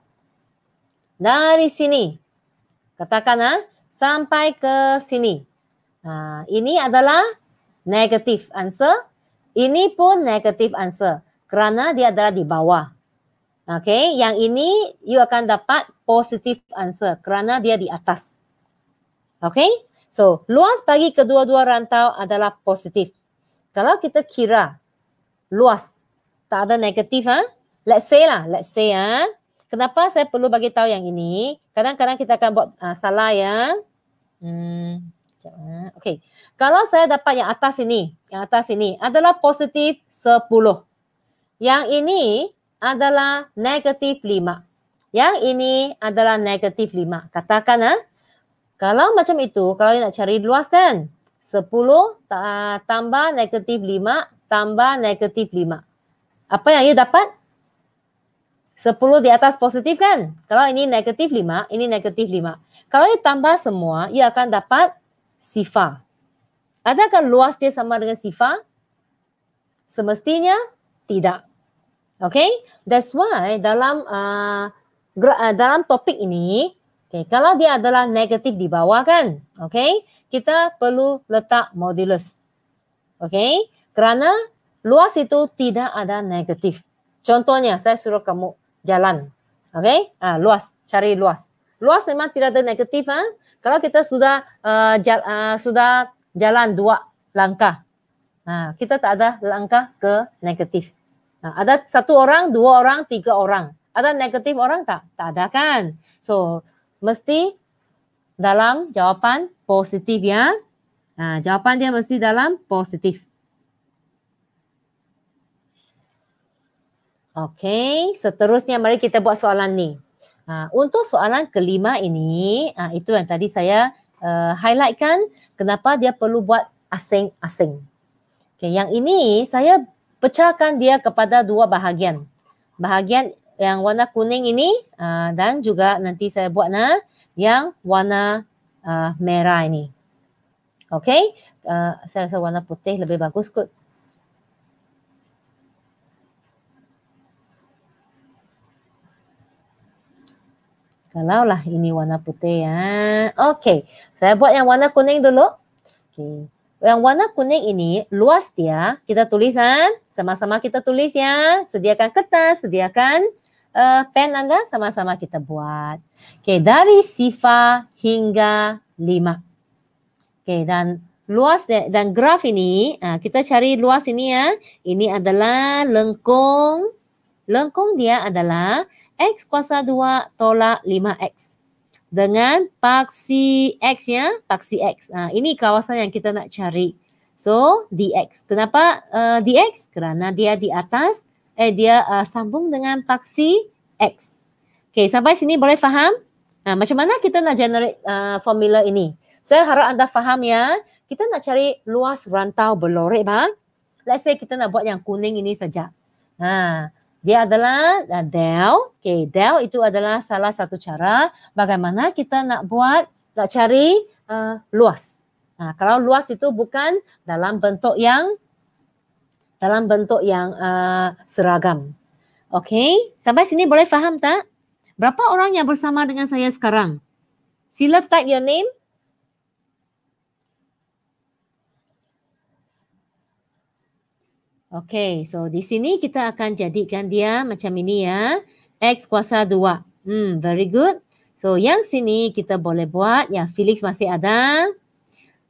Speaker 1: dari sini. Katakan ah, sampai ke sini. Uh, ini adalah negatif answer. Ini pun negatif answer. Kerana dia adalah di bawah. Okay. Yang ini you akan dapat positive answer kerana dia di atas. Okay? So, luas bagi kedua-dua rantau adalah positif. Kalau kita kira luas, tak ada negatif, ha? let's say lah, let's say ya. Kenapa saya perlu bagi tahu yang ini? Kadang-kadang kita akan buat uh, salah ya. Hmm, sekejap, ha? okay. Kalau saya dapat yang atas ini, yang atas ini adalah positif 10. Yang ini adalah negatif 5. Yang ini adalah negatif 5. Katakan eh, kalau macam itu, kalau nak cari luas kan, 10 tambah negatif 5 tambah negatif 5. Apa yang you dapat? 10 di atas positif kan? Kalau ini negatif 5, ini negatif 5. Kalau you tambah semua, you akan dapat sifar. Adakah luas dia sama dengan sifar? Semestinya tidak. Okay? That's why dalam uh, Eh, dalam topik ini, okay, kalau dia adalah negatif di bawah kan, okay, kita perlu letak modulus. Okay, kerana luas itu tidak ada negatif. Contohnya, saya suruh kamu jalan. Okay, Ah luas, cari luas. Luas memang tidak ada negatif. Ha? Kalau kita sudah uh, jal, uh, sudah jalan dua langkah, Ha, kita tak ada langkah ke negatif. Ha, ada satu orang, dua orang, tiga orang. Ada negatif orang tak? Tak ada kan? So, mesti dalam jawapan positif ya. Ha, jawapan dia mesti dalam positif. Okay, seterusnya mari kita buat soalan ni. Ha, untuk soalan kelima ini, ha, itu yang tadi saya uh, eh, highlightkan kenapa dia perlu buat asing-asing. Okay, yang ini saya pecahkan dia kepada dua bahagian. Bahagian yang warna kuning ini uh, dan juga nanti saya buat na yang warna uh, merah ini. Okay, uh, saya rasa warna putih lebih bagus kot. Kalau lah ini warna putih ya. Okay, saya buat yang warna kuning dulu. Okay. Yang warna kuning ini luas dia. Kita tulis ya. Sama-sama kita tulis ya. Sediakan kertas, sediakan uh, pen anda sama-sama kita buat. Okay, dari sifar hingga lima. Okay, dan luas dan graf ini, uh, kita cari luas ini ya. Ini adalah lengkung. Lengkung dia adalah X kuasa 2 tolak 5X. Dengan paksi X ya, paksi X. Uh, ini kawasan yang kita nak cari. So, dx. Kenapa uh, dx? Kerana dia di atas eh dia uh, sambung dengan paksi X. Okay, sampai sini boleh faham? Ha, macam mana kita nak generate uh, formula ini? Saya harap anda faham ya. Kita nak cari luas rantau berlorek bang. Let's say kita nak buat yang kuning ini saja. Ha, dia adalah uh, del. Okay, del itu adalah salah satu cara bagaimana kita nak buat, nak cari uh, luas. Ha, kalau luas itu bukan dalam bentuk yang dalam bentuk yang uh, seragam. Okay, sampai sini boleh faham tak? Berapa orang yang bersama dengan saya sekarang? Sila type your name. Okay, so di sini kita akan jadikan dia macam ini ya. X kuasa 2. Hmm, very good. So yang sini kita boleh buat, ya Felix masih ada.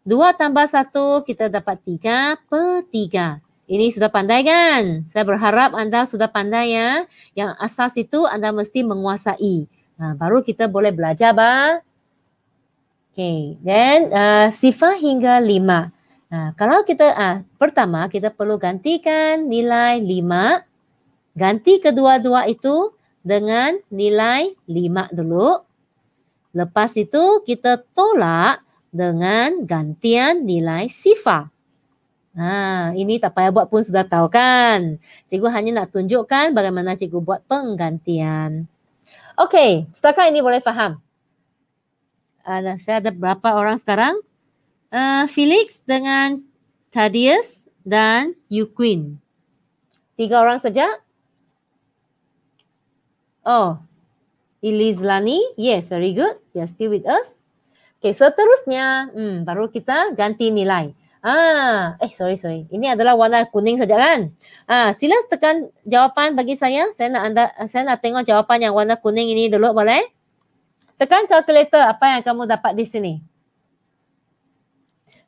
Speaker 1: 2 tambah 1 kita dapat 3 per 3. Ini sudah pandai kan? Saya berharap anda sudah pandai ya. Yang asas itu anda mesti menguasai. Nah, baru kita boleh belajar ba. Okay, then uh, eh, sifat hingga lima. Nah, kalau kita uh, pertama kita perlu gantikan nilai lima. Ganti kedua-dua itu dengan nilai lima dulu. Lepas itu kita tolak dengan gantian nilai sifat. Ha, ini tak payah buat pun sudah tahu kan. Cikgu hanya nak tunjukkan bagaimana cikgu buat penggantian. Okey, setakat ini boleh faham. Ada uh, saya ada berapa orang sekarang? Uh, Felix dengan Thaddeus dan Yuquin. Tiga orang saja? Oh, Elizlani, yes, very good. You are still with us. Okay, seterusnya, hmm, baru kita ganti nilai. Ah, eh sorry sorry. Ini adalah warna kuning saja kan? Ah sila tekan jawapan bagi saya. Saya nak anda saya nak tengok jawapan yang warna kuning ini dulu boleh? Tekan kalkulator apa yang kamu dapat di sini.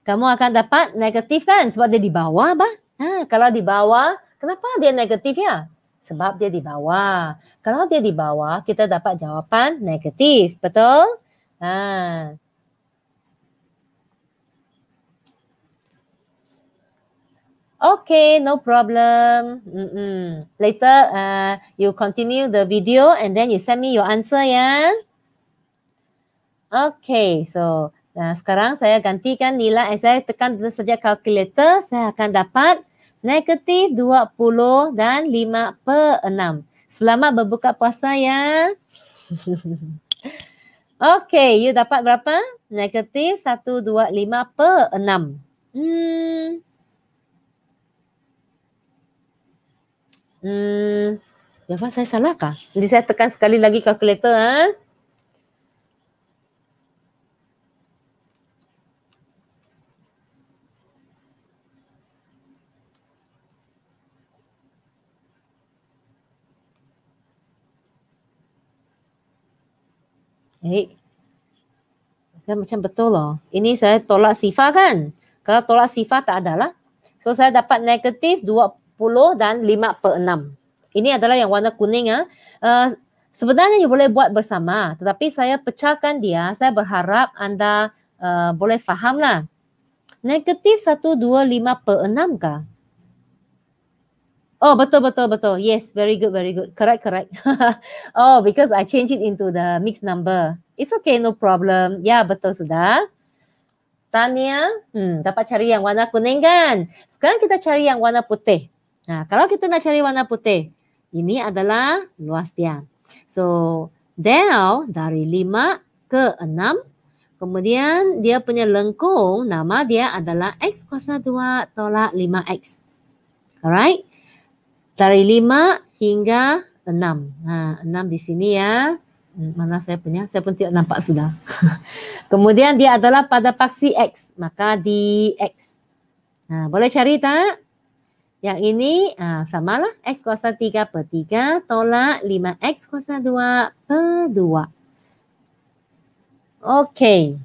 Speaker 1: Kamu akan dapat negatif kan sebab dia di bawah bah. Ha, kalau di bawah, kenapa dia negatif ya? Sebab dia di bawah. Kalau dia di bawah, kita dapat jawapan negatif. Betul? Ha. Okay, no problem. Mm-mm. Later, uh, you continue the video and then you send me your answer, yeah? Okay, so uh, sekarang saya gantikan nilai and saya tekan saja calculator, saya akan dapat negatif 20 dan 5 per 6. Selamat berbuka puasa, ya. okay, you dapat berapa? Negatif 1, 2, 5 per 6. Hmm... Hmm. Ya, saya salah kah? Jadi saya tekan sekali lagi kalkulator. Ha? Baik. Eh, saya macam betul lah. Ini saya tolak sifar kan? Kalau tolak sifar tak adalah. So saya dapat negatif 10 dan 5 per 6. Ini adalah yang warna kuning. Uh, sebenarnya you boleh buat bersama tetapi saya pecahkan dia. Saya berharap anda uh, boleh fahamlah. Negatif 1, 2, 5 per 6 kah? Oh betul betul betul. Yes, very good very good. Correct correct. oh because I change it into the mixed number. It's okay no problem. Ya yeah, betul sudah. Tania, hmm dapat cari yang warna kuning kan? Sekarang kita cari yang warna putih. Nah, kalau kita nak cari warna putih, ini adalah luas dia. So, down dari 5 ke 6. Kemudian dia punya lengkung, nama dia adalah X kuasa 2 tolak 5X. Alright? Dari 5 hingga 6. Nah, 6 di sini ya. Hmm, mana saya punya? Saya pun tidak nampak sudah. Kemudian dia adalah pada paksi X. Maka di X. Nah, boleh cari tak? Yang ini uh, lah x kuasa 3 per 3 tolak 5x kuasa 2 per 2. Okey.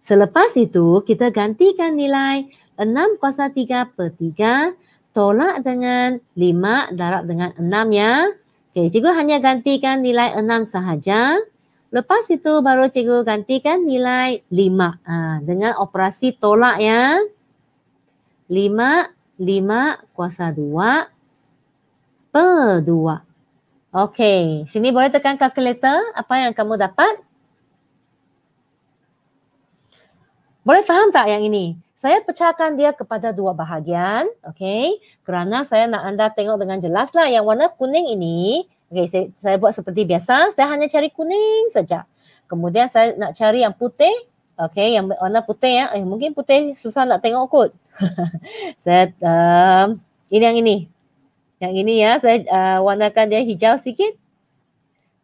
Speaker 1: Selepas itu kita gantikan nilai 6 kuasa 3 per 3 tolak dengan 5 darab dengan 6 ya. Okey, cikgu hanya gantikan nilai 6 sahaja. Lepas itu baru cikgu gantikan nilai 5 uh, ah, dengan operasi tolak ya. 5 lima kuasa dua per dua. Okey, sini boleh tekan kalkulator apa yang kamu dapat. Boleh faham tak yang ini? Saya pecahkan dia kepada dua bahagian, okey? Kerana saya nak anda tengok dengan jelas lah yang warna kuning ini. Okey, saya, saya buat seperti biasa, saya hanya cari kuning saja. Kemudian saya nak cari yang putih, Okay, yang warna putih ya. Eh, mungkin putih susah nak tengok kot. saya, um, ini yang ini. Yang ini ya, saya uh, warnakan dia hijau sikit.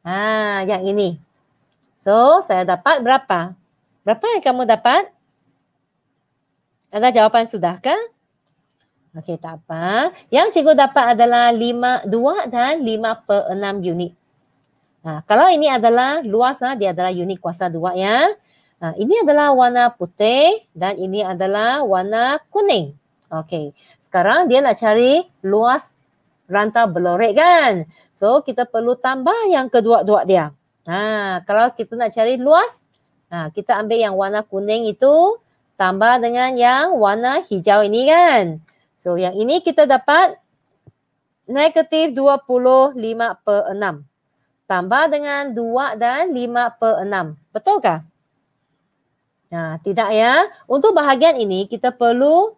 Speaker 1: Ah, yang ini. So, saya dapat berapa? Berapa yang kamu dapat? Ada jawapan sudah kah? Okey, tak apa. Yang cikgu dapat adalah 5, 2 dan 5 per 6 unit. Nah, ha, kalau ini adalah luas, ha, dia adalah unit kuasa 2 ya. Ha, ini adalah warna putih dan ini adalah warna kuning. Okey. Sekarang dia nak cari luas rantau belorek kan? So kita perlu tambah yang kedua-dua dia. Ha, kalau kita nak cari luas, ha, kita ambil yang warna kuning itu tambah dengan yang warna hijau ini kan? So yang ini kita dapat negatif 25 per 6. Tambah dengan 2 dan 5 per 6. Betulkah? Nah, tidak ya. Untuk bahagian ini kita perlu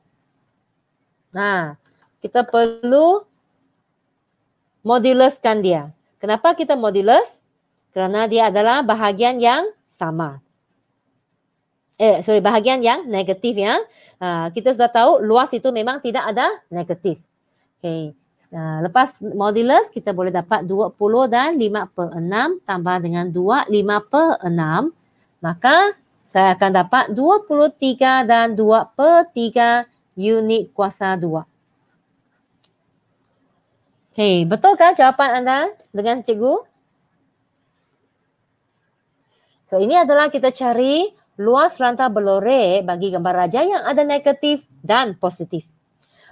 Speaker 1: nah, kita perlu moduluskan dia. Kenapa kita modulus? Kerana dia adalah bahagian yang sama. Eh, sorry, bahagian yang negatif ya. Ha, kita sudah tahu luas itu memang tidak ada negatif. Okay. Ha, lepas modulus, kita boleh dapat 20 dan 5 per 6 tambah dengan 2, 5 per 6. Maka saya akan dapat 23 dan 2 per 3 unit kuasa 2. Okay, betulkah jawapan anda dengan cikgu? So, ini adalah kita cari luas rantai belore bagi gambar raja yang ada negatif dan positif.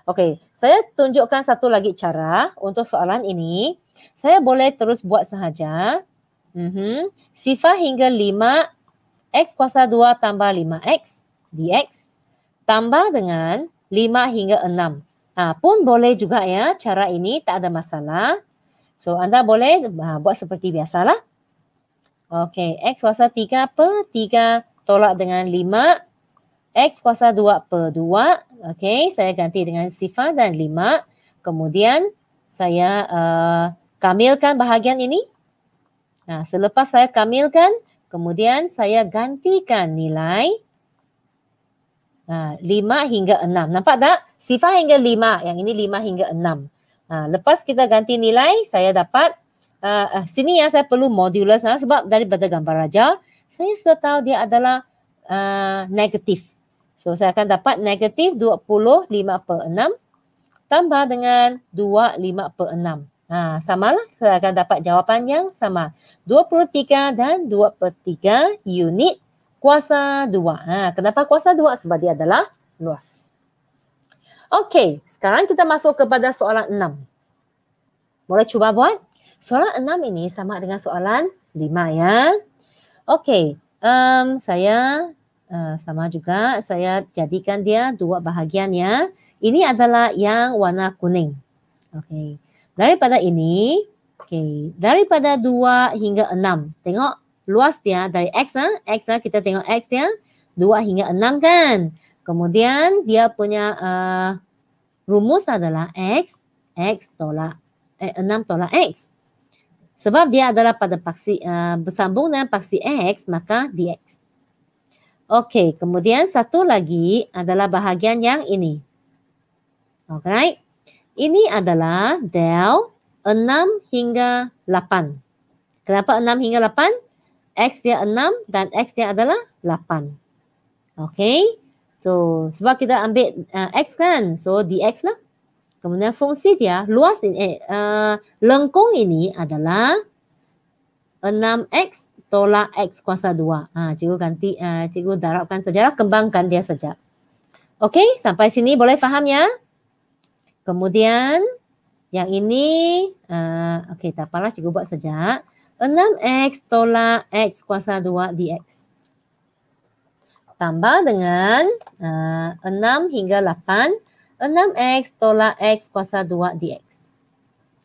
Speaker 1: Okey, saya tunjukkan satu lagi cara untuk soalan ini. Saya boleh terus buat sahaja. Mm-hmm. Sifar hingga X kuasa 2 tambah 5X DX tambah dengan 5 hingga 6. Ha, pun boleh juga ya cara ini tak ada masalah. So anda boleh ha, buat seperti biasalah. Okey, X kuasa 3 per 3 tolak dengan 5. X kuasa 2 per 2. Okey, saya ganti dengan sifar dan 5. Kemudian saya uh, kamilkan bahagian ini. Nah, ha, selepas saya kamilkan, Kemudian saya gantikan nilai ha, lima hingga enam. Nampak tak? Sifar hingga lima. Yang ini lima hingga enam. Ha, lepas kita ganti nilai, saya dapat uh, uh, sini ya saya perlu modulus lah sebab dari daripada gambar raja, saya sudah tahu dia adalah uh, negatif. So saya akan dapat negatif 25 per 6 tambah dengan 25 per 6. Ha, sama lah. kita akan dapat jawapan yang sama. 23 dan 2 per 3 unit kuasa 2. Ha, kenapa kuasa 2? Sebab dia adalah luas. Okey, sekarang kita masuk kepada soalan 6. Mula cuba buat? Soalan 6 ini sama dengan soalan 5 ya. Okey, um, saya uh, sama juga. Saya jadikan dia dua bahagian ya. Ini adalah yang warna kuning. Okey daripada ini, okay, daripada 2 hingga 6. Tengok luas dia dari X lah. X lah kita tengok X dia. Ya? 2 hingga 6 kan. Kemudian dia punya uh, rumus adalah X, X tolak, eh, 6 tolak X. Sebab dia adalah pada paksi, uh, bersambung dengan paksi X, maka DX. Okey, kemudian satu lagi adalah bahagian yang ini. Alright. Ini adalah del 6 hingga 8. Kenapa 6 hingga 8? X dia 6 dan X dia adalah 8. Okay. So sebab kita ambil uh, X kan. So dx lah. Kemudian fungsi dia luas ini. Eh, uh, lengkung ini adalah 6X tolak X kuasa 2. Uh, ha, cikgu ganti, uh, cikgu darabkan sejarah, kembangkan dia sejak. Okay, sampai sini boleh faham ya? Kemudian yang ini, uh, okey tak apalah cikgu buat sejak. 6x tolak x kuasa 2 dx. Tambah dengan uh, 6 hingga 8, 6x tolak x kuasa 2 dx.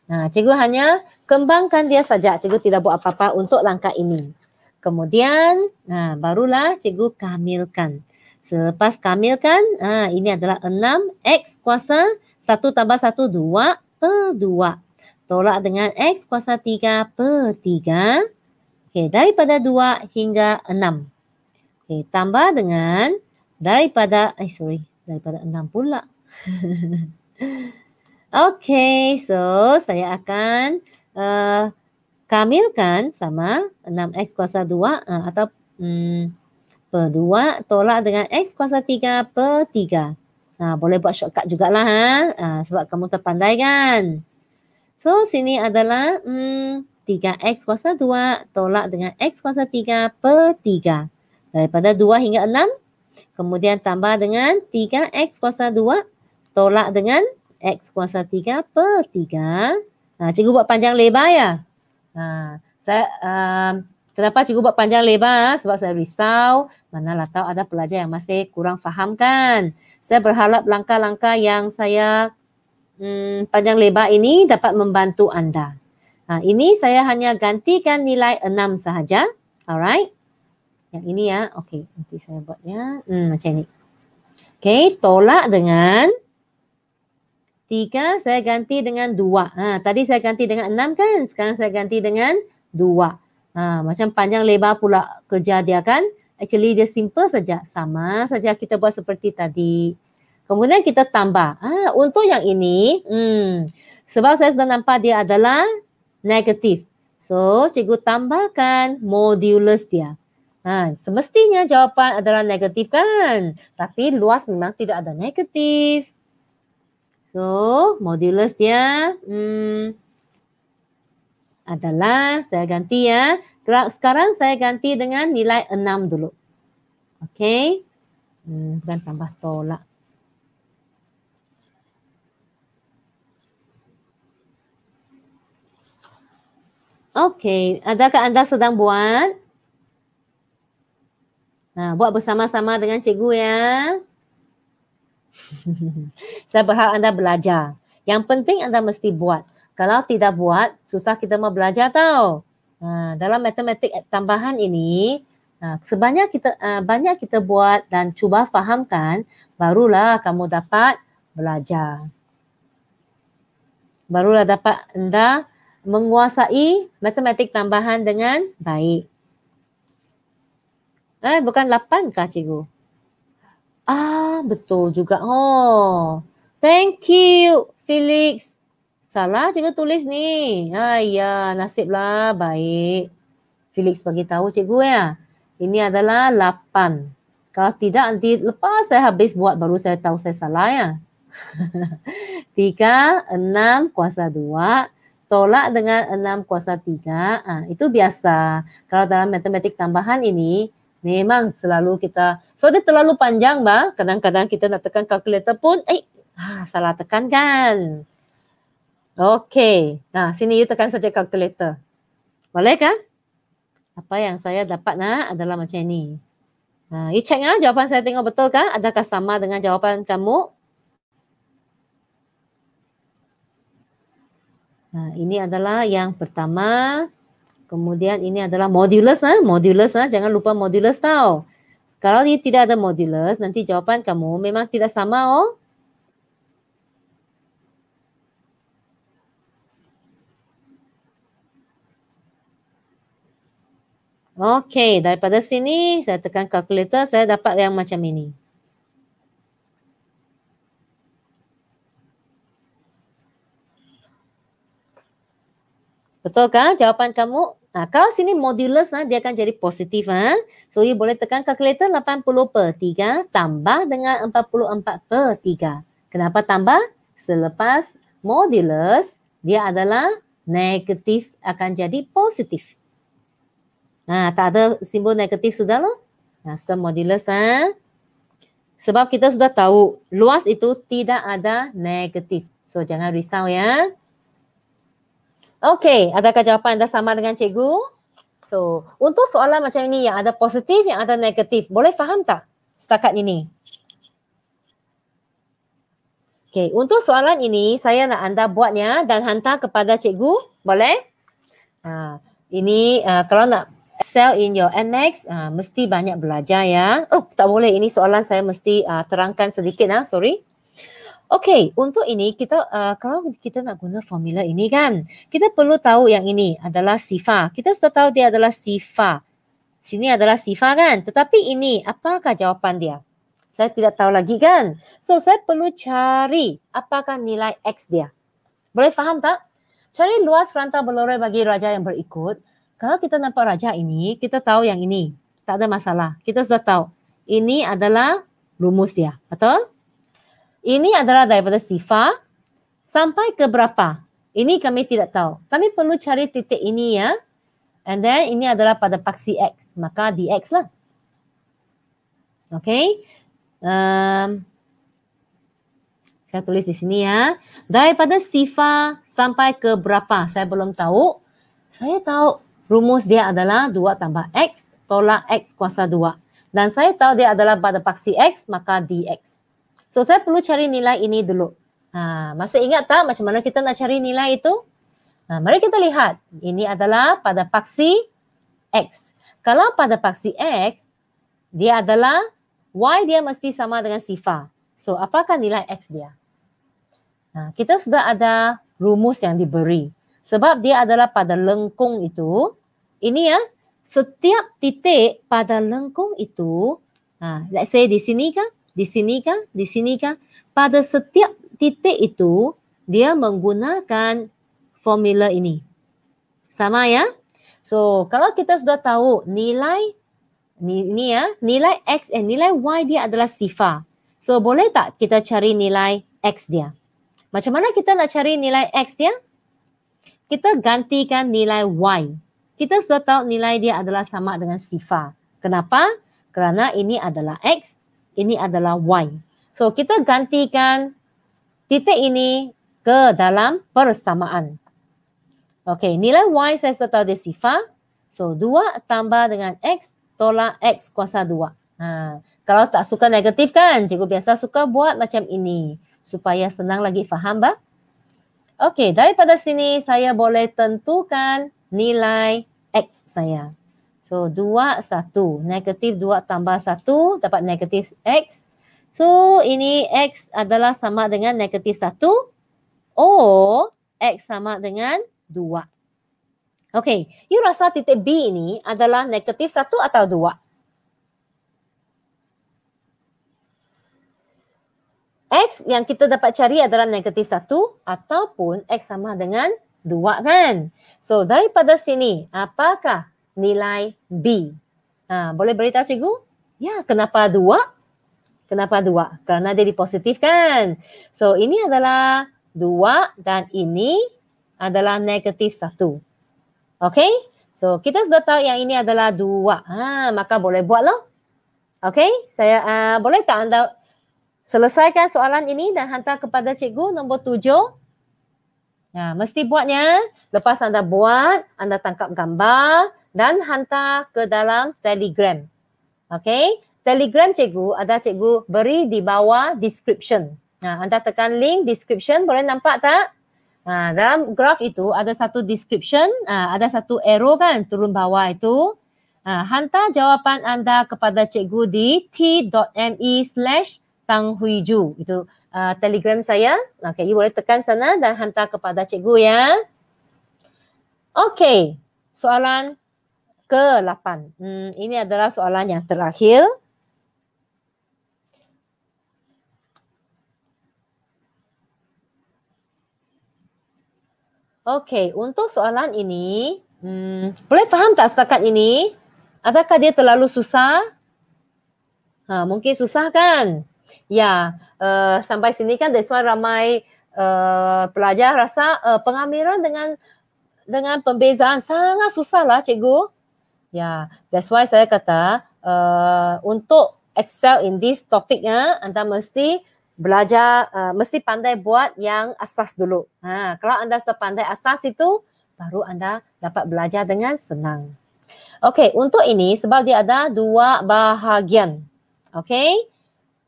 Speaker 1: Nah, cikgu hanya kembangkan dia saja. Cikgu tidak buat apa-apa untuk langkah ini. Kemudian, nah, barulah cikgu kamilkan. Selepas kamilkan, ah, ini adalah 6x kuasa 2 satu tambah satu dua per dua Tolak dengan X kuasa tiga per tiga Okey, daripada dua hingga enam Okey, tambah dengan daripada, eh sorry, daripada enam pula. Okey, so saya akan uh, kamilkan sama enam x kuasa dua uh, atau um, per dua tolak dengan X kuasa tiga per tiga Ha, boleh buat shortcut jugalah ha? Ha, sebab kamu terpandai kan. So sini adalah hmm, 3x kuasa 2 tolak dengan x kuasa 3 per 3. Daripada 2 hingga 6. Kemudian tambah dengan 3x kuasa 2 tolak dengan x kuasa 3 per 3. Ha, cikgu buat panjang lebar ya. Ha, saya, uh, kenapa cikgu buat panjang lebar? Sebab saya risau manalah tahu ada pelajar yang masih kurang faham kan saya berharap langkah-langkah yang saya hmm, panjang lebar ini dapat membantu anda. Ha, ini saya hanya gantikan nilai enam sahaja. Alright. Yang ini ya. Okey. Nanti saya buatnya hmm, macam ni. Okey. Tolak dengan tiga. saya ganti dengan dua. Ha, tadi saya ganti dengan enam kan? Sekarang saya ganti dengan dua. Ha, macam panjang lebar pula kerja dia kan? Actually dia simple saja. Sama saja kita buat seperti tadi. Kemudian kita tambah. Ah, untuk yang ini, hmm, sebab saya sudah nampak dia adalah negatif. So, cikgu tambahkan modulus dia. Ha, semestinya jawapan adalah negatif kan? Tapi luas memang tidak ada negatif. So, modulus dia hmm, adalah, saya ganti ya. Sekarang saya ganti dengan nilai 6 dulu. Okay. Hmm, dan tambah tolak. Okay. Adakah anda sedang buat? Nah, ha, buat bersama-sama dengan cikgu ya. saya berharap anda belajar. Yang penting anda mesti buat. Kalau tidak buat, susah kita mau belajar tau. Uh, dalam matematik tambahan ini, uh, sebanyak kita uh, banyak kita buat dan cuba fahamkan, barulah kamu dapat belajar. Barulah dapat anda menguasai matematik tambahan dengan baik. Eh, bukan lapan kah cikgu? Ah, betul juga. Oh, thank you Felix. Salah cikgu tulis ni. Ayah, nasiblah. Baik. Felix bagi tahu cikgu ya. Ini adalah lapan. Kalau tidak, nanti lepas saya habis buat baru saya tahu saya salah ya. Tiga enam kuasa dua Tolak dengan enam kuasa tiga. Ha, itu biasa. Kalau dalam matematik tambahan ini, memang selalu kita... So, dia terlalu panjang, bah. Kadang-kadang kita nak tekan kalkulator pun, eh, ah, salah tekan kan. Okay. Nah, sini you tekan saja kalkulator, Boleh kan? Apa yang saya dapat nak adalah macam ni. Nah, you check lah jawapan saya tengok betul kan? Adakah sama dengan jawapan kamu? Nah, ini adalah yang pertama. Kemudian ini adalah modulus lah. Modulus lah. Jangan lupa modulus tau. Kalau ni tidak ada modulus, nanti jawapan kamu memang tidak sama oh. Okey, daripada sini saya tekan kalkulator saya dapat yang macam ini. Betul kan jawapan kamu? Nah, kalau sini modulus, nah, dia akan jadi positif. Ha? So, you boleh tekan calculator 80 per 3 tambah dengan 44 per 3. Kenapa tambah? Selepas modulus, dia adalah negatif akan jadi positif. Ha, tak ada simbol negatif sudah lah. Ha, sudah modulus ha. Sebab kita sudah tahu luas itu tidak ada negatif. So jangan risau ya. Okey, adakah jawapan anda sama dengan cikgu? So, untuk soalan macam ini yang ada positif, yang ada negatif, boleh faham tak setakat ini? Okay, untuk soalan ini saya nak anda buatnya dan hantar kepada cikgu, boleh? Ha, ini uh, kalau nak excel in your MX, uh, ah, mesti banyak belajar ya. Oh, tak boleh. Ini soalan saya mesti uh, terangkan sedikit lah. Sorry. Okay, untuk ini kita uh, kalau kita nak guna formula ini kan, kita perlu tahu yang ini adalah sifar. Kita sudah tahu dia adalah sifar. Sini adalah sifar kan? Tetapi ini apakah jawapan dia? Saya tidak tahu lagi kan? So, saya perlu cari apakah nilai X dia. Boleh faham tak? Cari luas rantau belore bagi raja yang berikut. Kalau kita nampak raja ini, kita tahu yang ini. Tak ada masalah. Kita sudah tahu. Ini adalah rumus dia. Betul? Ini adalah daripada sifar sampai ke berapa. Ini kami tidak tahu. Kami perlu cari titik ini ya. And then ini adalah pada paksi X. Maka DX lah. Okay. Um, saya tulis di sini ya. Daripada sifar sampai ke berapa saya belum tahu. Saya tahu rumus dia adalah 2 tambah X tolak X kuasa 2. Dan saya tahu dia adalah pada paksi X maka DX. So saya perlu cari nilai ini dulu. Ha, masih ingat tak macam mana kita nak cari nilai itu? Ha, mari kita lihat. Ini adalah pada paksi X. Kalau pada paksi X, dia adalah Y dia mesti sama dengan sifar. So apakah nilai X dia? Nah, ha, kita sudah ada rumus yang diberi. Sebab dia adalah pada lengkung itu, ini ya setiap titik pada lengkung itu ha let's say di sini kan di sini kan di sini kan pada setiap titik itu dia menggunakan formula ini sama ya so kalau kita sudah tahu nilai ni, ni ya nilai x eh nilai y dia adalah sifar so boleh tak kita cari nilai x dia macam mana kita nak cari nilai x dia kita gantikan nilai y kita sudah tahu nilai dia adalah sama dengan sifar. Kenapa? Kerana ini adalah X, ini adalah Y. So kita gantikan titik ini ke dalam persamaan. Okay, nilai Y saya sudah tahu dia sifar. So 2 tambah dengan X tolak X kuasa 2. Ha. Kalau tak suka negatif kan, cikgu biasa suka buat macam ini. Supaya senang lagi faham bah. Okey, daripada sini saya boleh tentukan nilai X saya. So 2, 1. Negatif 2 tambah 1 dapat negatif X. So ini X adalah sama dengan negatif 1. Or X sama dengan 2. Okay, you rasa titik B ini adalah negatif 1 atau 2? X yang kita dapat cari adalah negatif 1 ataupun X sama dengan Dua kan? So daripada sini, apakah nilai B? Ha, boleh beritahu cikgu? Ya, kenapa dua? Kenapa dua? Kerana dia dipositif kan? So ini adalah dua dan ini adalah negatif satu. Okay? So kita sudah tahu yang ini adalah dua. Ha, maka boleh buat loh. Okay? Saya uh, boleh tak anda selesaikan soalan ini dan hantar kepada cikgu nombor tujuh? Ya, mesti buatnya. Lepas anda buat, anda tangkap gambar dan hantar ke dalam Telegram. Okay. Telegram cikgu, ada cikgu beri di bawah description. Nah, ha, anda tekan link description, boleh nampak tak? Nah, ha, dalam graf itu ada satu description, ha, ada satu arrow kan turun bawah itu. Nah, hantar jawapan anda kepada cikgu di t.me slash Tang Hui Ju. Itu uh, telegram saya. Okay, you boleh tekan sana dan hantar kepada cikgu ya. Okay, soalan ke-8. Hmm, ini adalah soalan yang terakhir. Okay, untuk soalan ini, hmm, boleh faham tak setakat ini? Adakah dia terlalu susah? Ha, mungkin susah kan? Ya, uh, sampai sini kan that's why ramai uh, pelajar rasa uh, eh, pengamiran dengan dengan pembezaan sangat susah lah cikgu. Ya, that's why saya kata uh, untuk excel in this topic ya, anda mesti belajar, uh, mesti pandai buat yang asas dulu. Ha, kalau anda sudah pandai asas itu, baru anda dapat belajar dengan senang. Okay, untuk ini sebab dia ada dua bahagian. okay?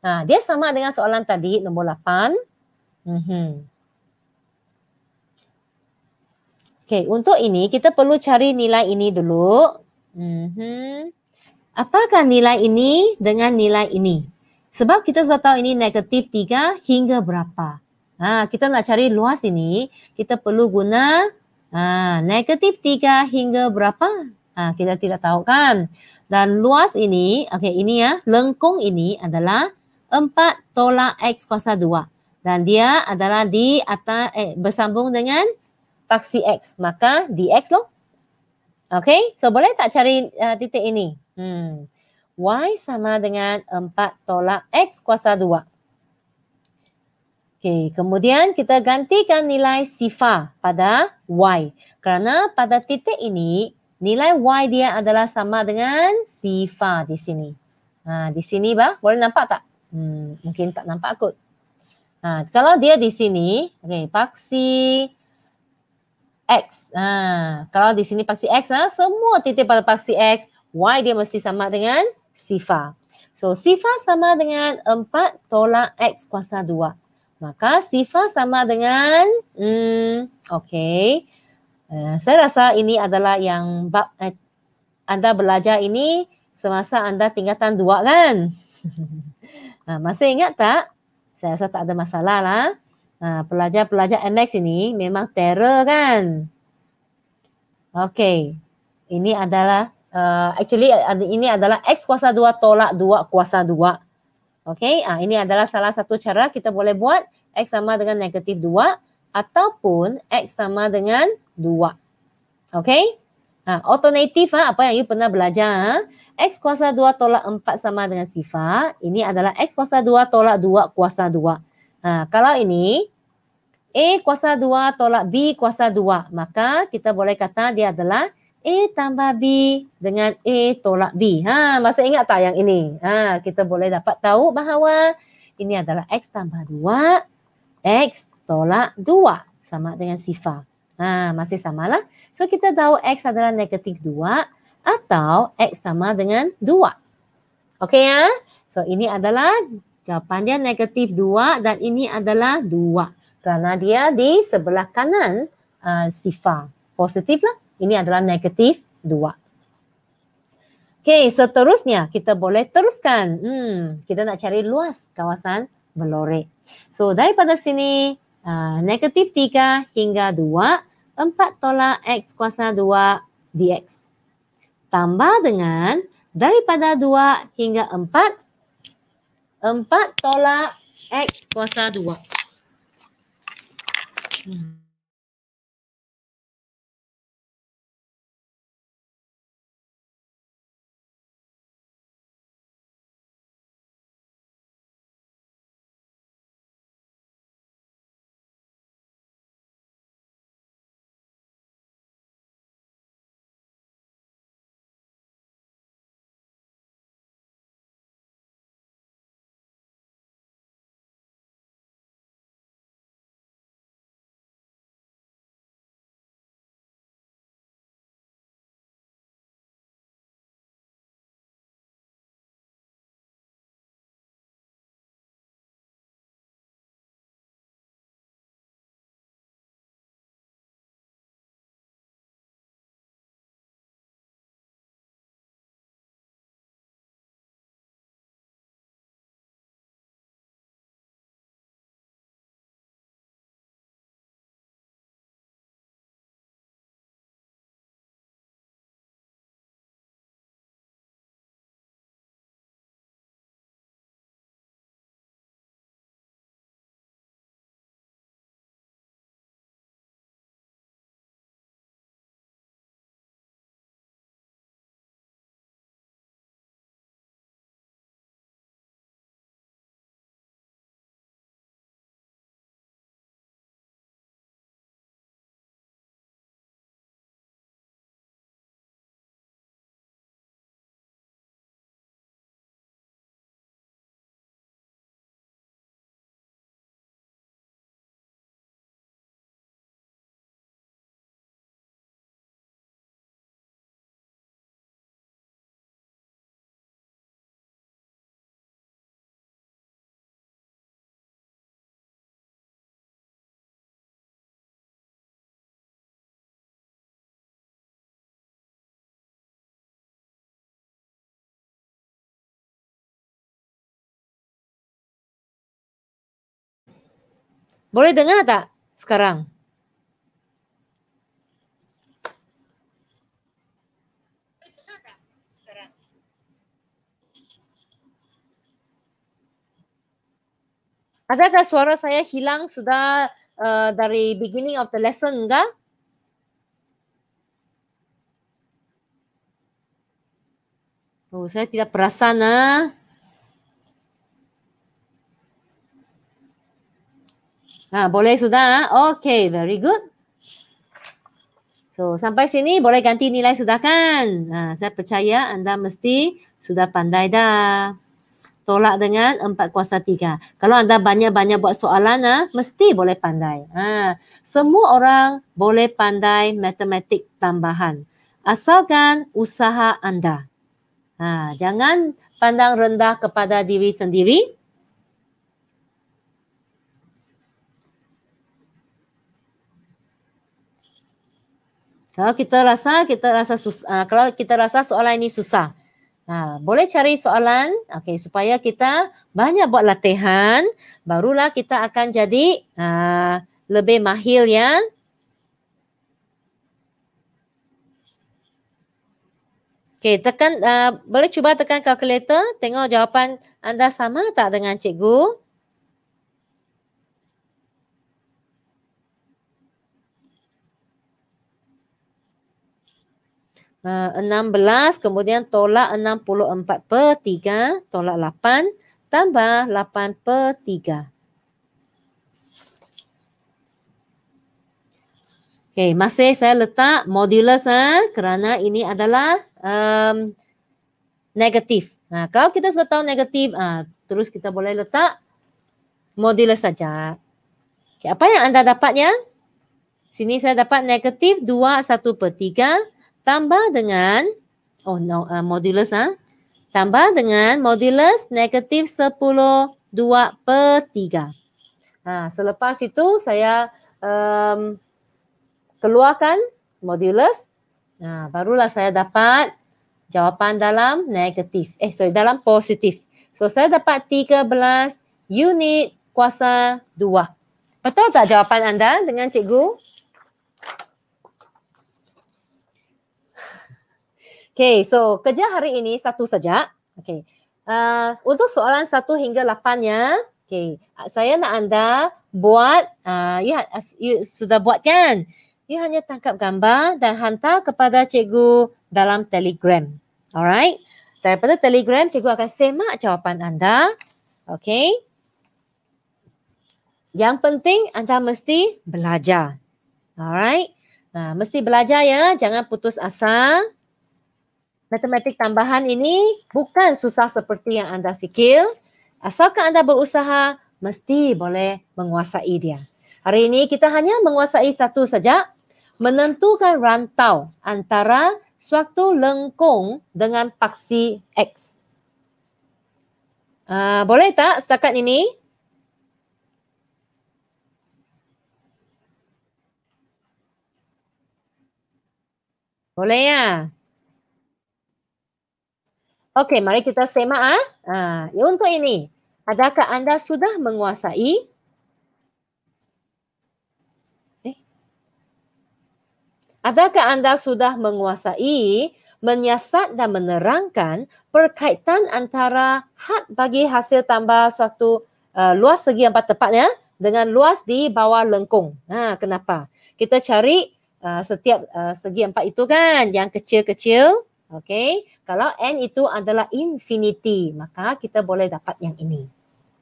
Speaker 1: Ha, dia sama dengan soalan tadi nombor 8. Mm-hmm. Okay, untuk ini kita perlu cari nilai ini dulu. Mm-hmm. Apakah nilai ini dengan nilai ini? Sebab kita sudah tahu ini negatif 3 hingga berapa. Ha, kita nak cari luas ini, kita perlu guna ha, negatif 3 hingga berapa? Ha, kita tidak tahu kan? Dan luas ini, okay, ini ya, lengkung ini adalah empat tolak x kuasa dua. Dan dia adalah di atas, eh, bersambung dengan paksi x. Maka dx loh. Okay, so boleh tak cari uh, titik ini? Hmm. Y sama dengan empat tolak x kuasa dua. Okay, kemudian kita gantikan nilai sifar pada Y. Kerana pada titik ini, nilai Y dia adalah sama dengan sifar di sini. Ha, di sini bah, boleh nampak tak? hmm, mungkin tak nampak kot. Ha, kalau dia di sini, okay, paksi X. Ha, kalau di sini paksi X, ha, semua titik pada paksi X, Y dia mesti sama dengan sifar. So sifar sama dengan 4 tolak X kuasa 2. Maka sifar sama dengan, hmm, okay. Uh, eh, saya rasa ini adalah yang bab, eh, anda belajar ini semasa anda tingkatan 2 kan? Ha, masih ingat tak? Saya rasa tak ada masalah lah. Ha, pelajar-pelajar MX ini memang terror kan? Okay. Ini adalah uh, actually ini adalah X kuasa 2 tolak 2 kuasa 2. Okay. Ha, ini adalah salah satu cara kita boleh buat X sama dengan negatif 2 ataupun X sama dengan 2. Okay. Ha, alternatif ha, apa yang you pernah belajar. Ha? X kuasa 2 tolak 4 sama dengan sifar. Ini adalah X kuasa 2 tolak 2 kuasa 2. Ha, kalau ini A kuasa 2 tolak B kuasa 2. Maka kita boleh kata dia adalah A tambah B dengan A tolak B. Ha, masih ingat tak yang ini? Ha, kita boleh dapat tahu bahawa ini adalah X tambah 2. X tolak 2 sama dengan sifar. Ha, masih samalah. lah. So kita tahu X adalah negatif 2 atau X sama dengan 2. Okey ya? So ini adalah jawapan dia negatif 2 dan ini adalah 2. Kerana dia di sebelah kanan uh, sifar. Positif lah. Ini adalah negatif 2. Okey, seterusnya kita boleh teruskan. Hmm, kita nak cari luas kawasan belore. So daripada sini uh, negatif 3 hingga 2. 4 tolak X kuasa 2 DX. Tambah dengan daripada 2 hingga 4. 4 tolak X kuasa 2. Hmm. Boleh dengar tak sekarang? Ada tak suara saya hilang sudah uh, dari beginning of the lesson enggak? Oh, saya tidak perasan ah. Ha, boleh sudah. Ha? Okay, very good. So, sampai sini boleh ganti nilai sudah kan? Ha, saya percaya anda mesti sudah pandai dah. Tolak dengan empat kuasa tiga. Kalau anda banyak-banyak buat soalan, ha, mesti boleh pandai. Ha, semua orang boleh pandai matematik tambahan. Asalkan usaha anda. Ha, jangan pandang rendah kepada diri sendiri. Kalau kita rasa kita rasa susah, uh, kalau kita rasa soalan ini susah, uh, boleh cari soalan, okay, supaya kita banyak buat latihan, barulah kita akan jadi uh, lebih mahir ya. Okay, tekan, uh, boleh cuba tekan kalkulator, tengok jawapan anda sama tak dengan cikgu. 16 eh, kemudian tolak 64 per 3 tolak 8 tambah 8 per 3. okay masih saya letak modulus ha, kerana ini adalah um, negatif. Ha, kalau kita sudah tahu negatif, ha, terus kita boleh letak modulus saja. Okay, apa yang anda dapatnya? Sini saya dapat negatif 2, 1 per 3 tambah dengan oh no uh, modulus ah huh? tambah dengan modulus negatif sepuluh dua per tiga. Ha, selepas itu saya um, keluarkan modulus. Ha, barulah saya dapat jawapan dalam negatif. Eh sorry dalam positif. So saya dapat tiga belas unit kuasa dua. Betul tak jawapan anda dengan cikgu? Okay, so kerja hari ini satu saja. Okay. Uh, untuk soalan satu hingga lapannya, okay, uh, saya nak anda buat, uh, you, ha- you sudah buat kan? You hanya tangkap gambar dan hantar kepada cikgu dalam telegram. Alright? Daripada telegram, cikgu akan semak jawapan anda. Okay? Yang penting anda mesti belajar. Alright? Uh, mesti belajar ya, jangan putus asa matematik tambahan ini bukan susah seperti yang anda fikir. Asalkan anda berusaha, mesti boleh menguasai dia. Hari ini kita hanya menguasai satu saja, menentukan rantau antara suatu lengkung dengan paksi X. Uh, boleh tak setakat ini? Boleh ya? Okey, mari kita semak ah. Ha? ha, untuk ini, adakah anda sudah menguasai? Eh. Adakah anda sudah menguasai menyiasat dan menerangkan perkaitan antara had bagi hasil tambah suatu uh, luas segi empat tepatnya dengan luas di bawah lengkung. Ha, kenapa? Kita cari uh, setiap uh, segi empat itu kan yang kecil-kecil. Okay, kalau n itu adalah infinity, maka kita boleh dapat yang ini.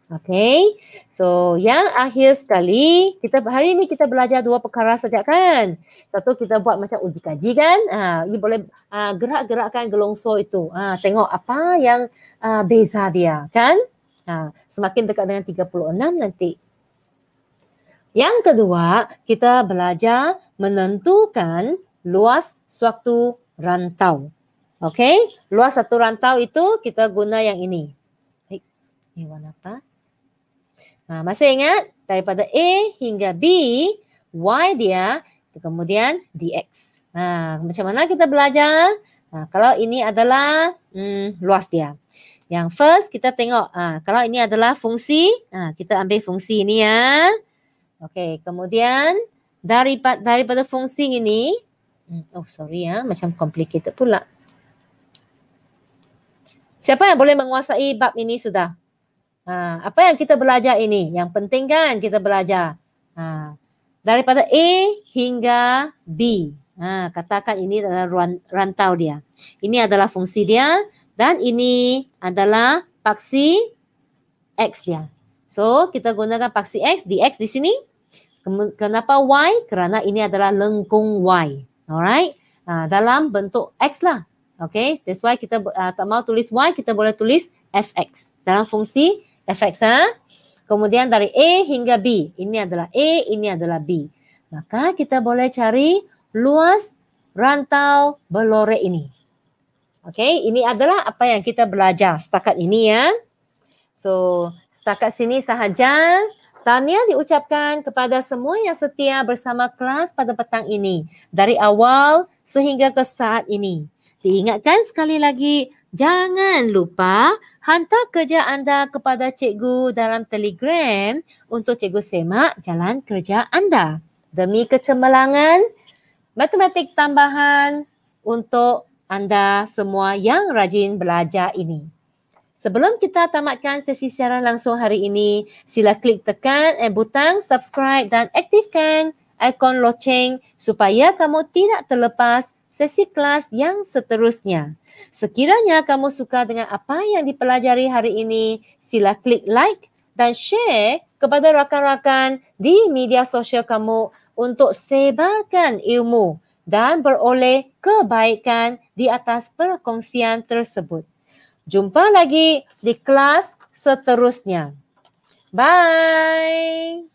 Speaker 1: Okay, so yang akhir sekali, kita hari ini kita belajar dua perkara saja kan. Satu kita buat macam uji kaji kan, Ah, you boleh uh, gerak-gerakkan gelongso itu. Ah, tengok apa yang uh, beza dia kan, Ah, semakin dekat dengan 36 nanti. Yang kedua, kita belajar menentukan luas suatu rantau. Okey, luas satu rantau itu kita guna yang ini. Ini warna apa? Ha, masih ingat daripada A hingga B, Y dia kemudian DX. Ha, macam mana kita belajar? Ha, kalau ini adalah hmm, luas dia. Yang first kita tengok ha, kalau ini adalah fungsi, ha, kita ambil fungsi ini ya. Okey, kemudian daripada, daripada fungsi ini, hmm, oh sorry ya, macam complicated pula. Siapa yang boleh menguasai bab ini sudah? Ha, apa yang kita belajar ini? Yang penting kan kita belajar. Ha, daripada A hingga B. Ha, katakan ini adalah rantau dia. Ini adalah fungsi dia dan ini adalah paksi X dia. So kita gunakan paksi X, DX di sini. Kenapa Y? Kerana ini adalah lengkung Y. Alright. Ha, dalam bentuk X lah. Okay, that's why kita uh, tak mau tulis y, kita boleh tulis fx dalam fungsi fx. Ha? Kemudian dari a hingga b, ini adalah a, ini adalah b. Maka kita boleh cari luas rantau belore ini. Okay, ini adalah apa yang kita belajar setakat ini ya. So, setakat sini sahaja. Tanya diucapkan kepada semua yang setia bersama kelas pada petang ini. Dari awal sehingga ke saat ini. Diingatkan sekali lagi, jangan lupa hantar kerja anda kepada cikgu dalam telegram untuk cikgu semak jalan kerja anda. Demi kecemerlangan, matematik tambahan untuk anda semua yang rajin belajar ini. Sebelum kita tamatkan sesi siaran langsung hari ini, sila klik tekan eh, butang subscribe dan aktifkan ikon loceng supaya kamu tidak terlepas sesi kelas yang seterusnya. Sekiranya kamu suka dengan apa yang dipelajari hari ini, sila klik like dan share kepada rakan-rakan di media sosial kamu untuk sebarkan ilmu dan beroleh kebaikan di atas perkongsian tersebut. Jumpa lagi di kelas seterusnya. Bye.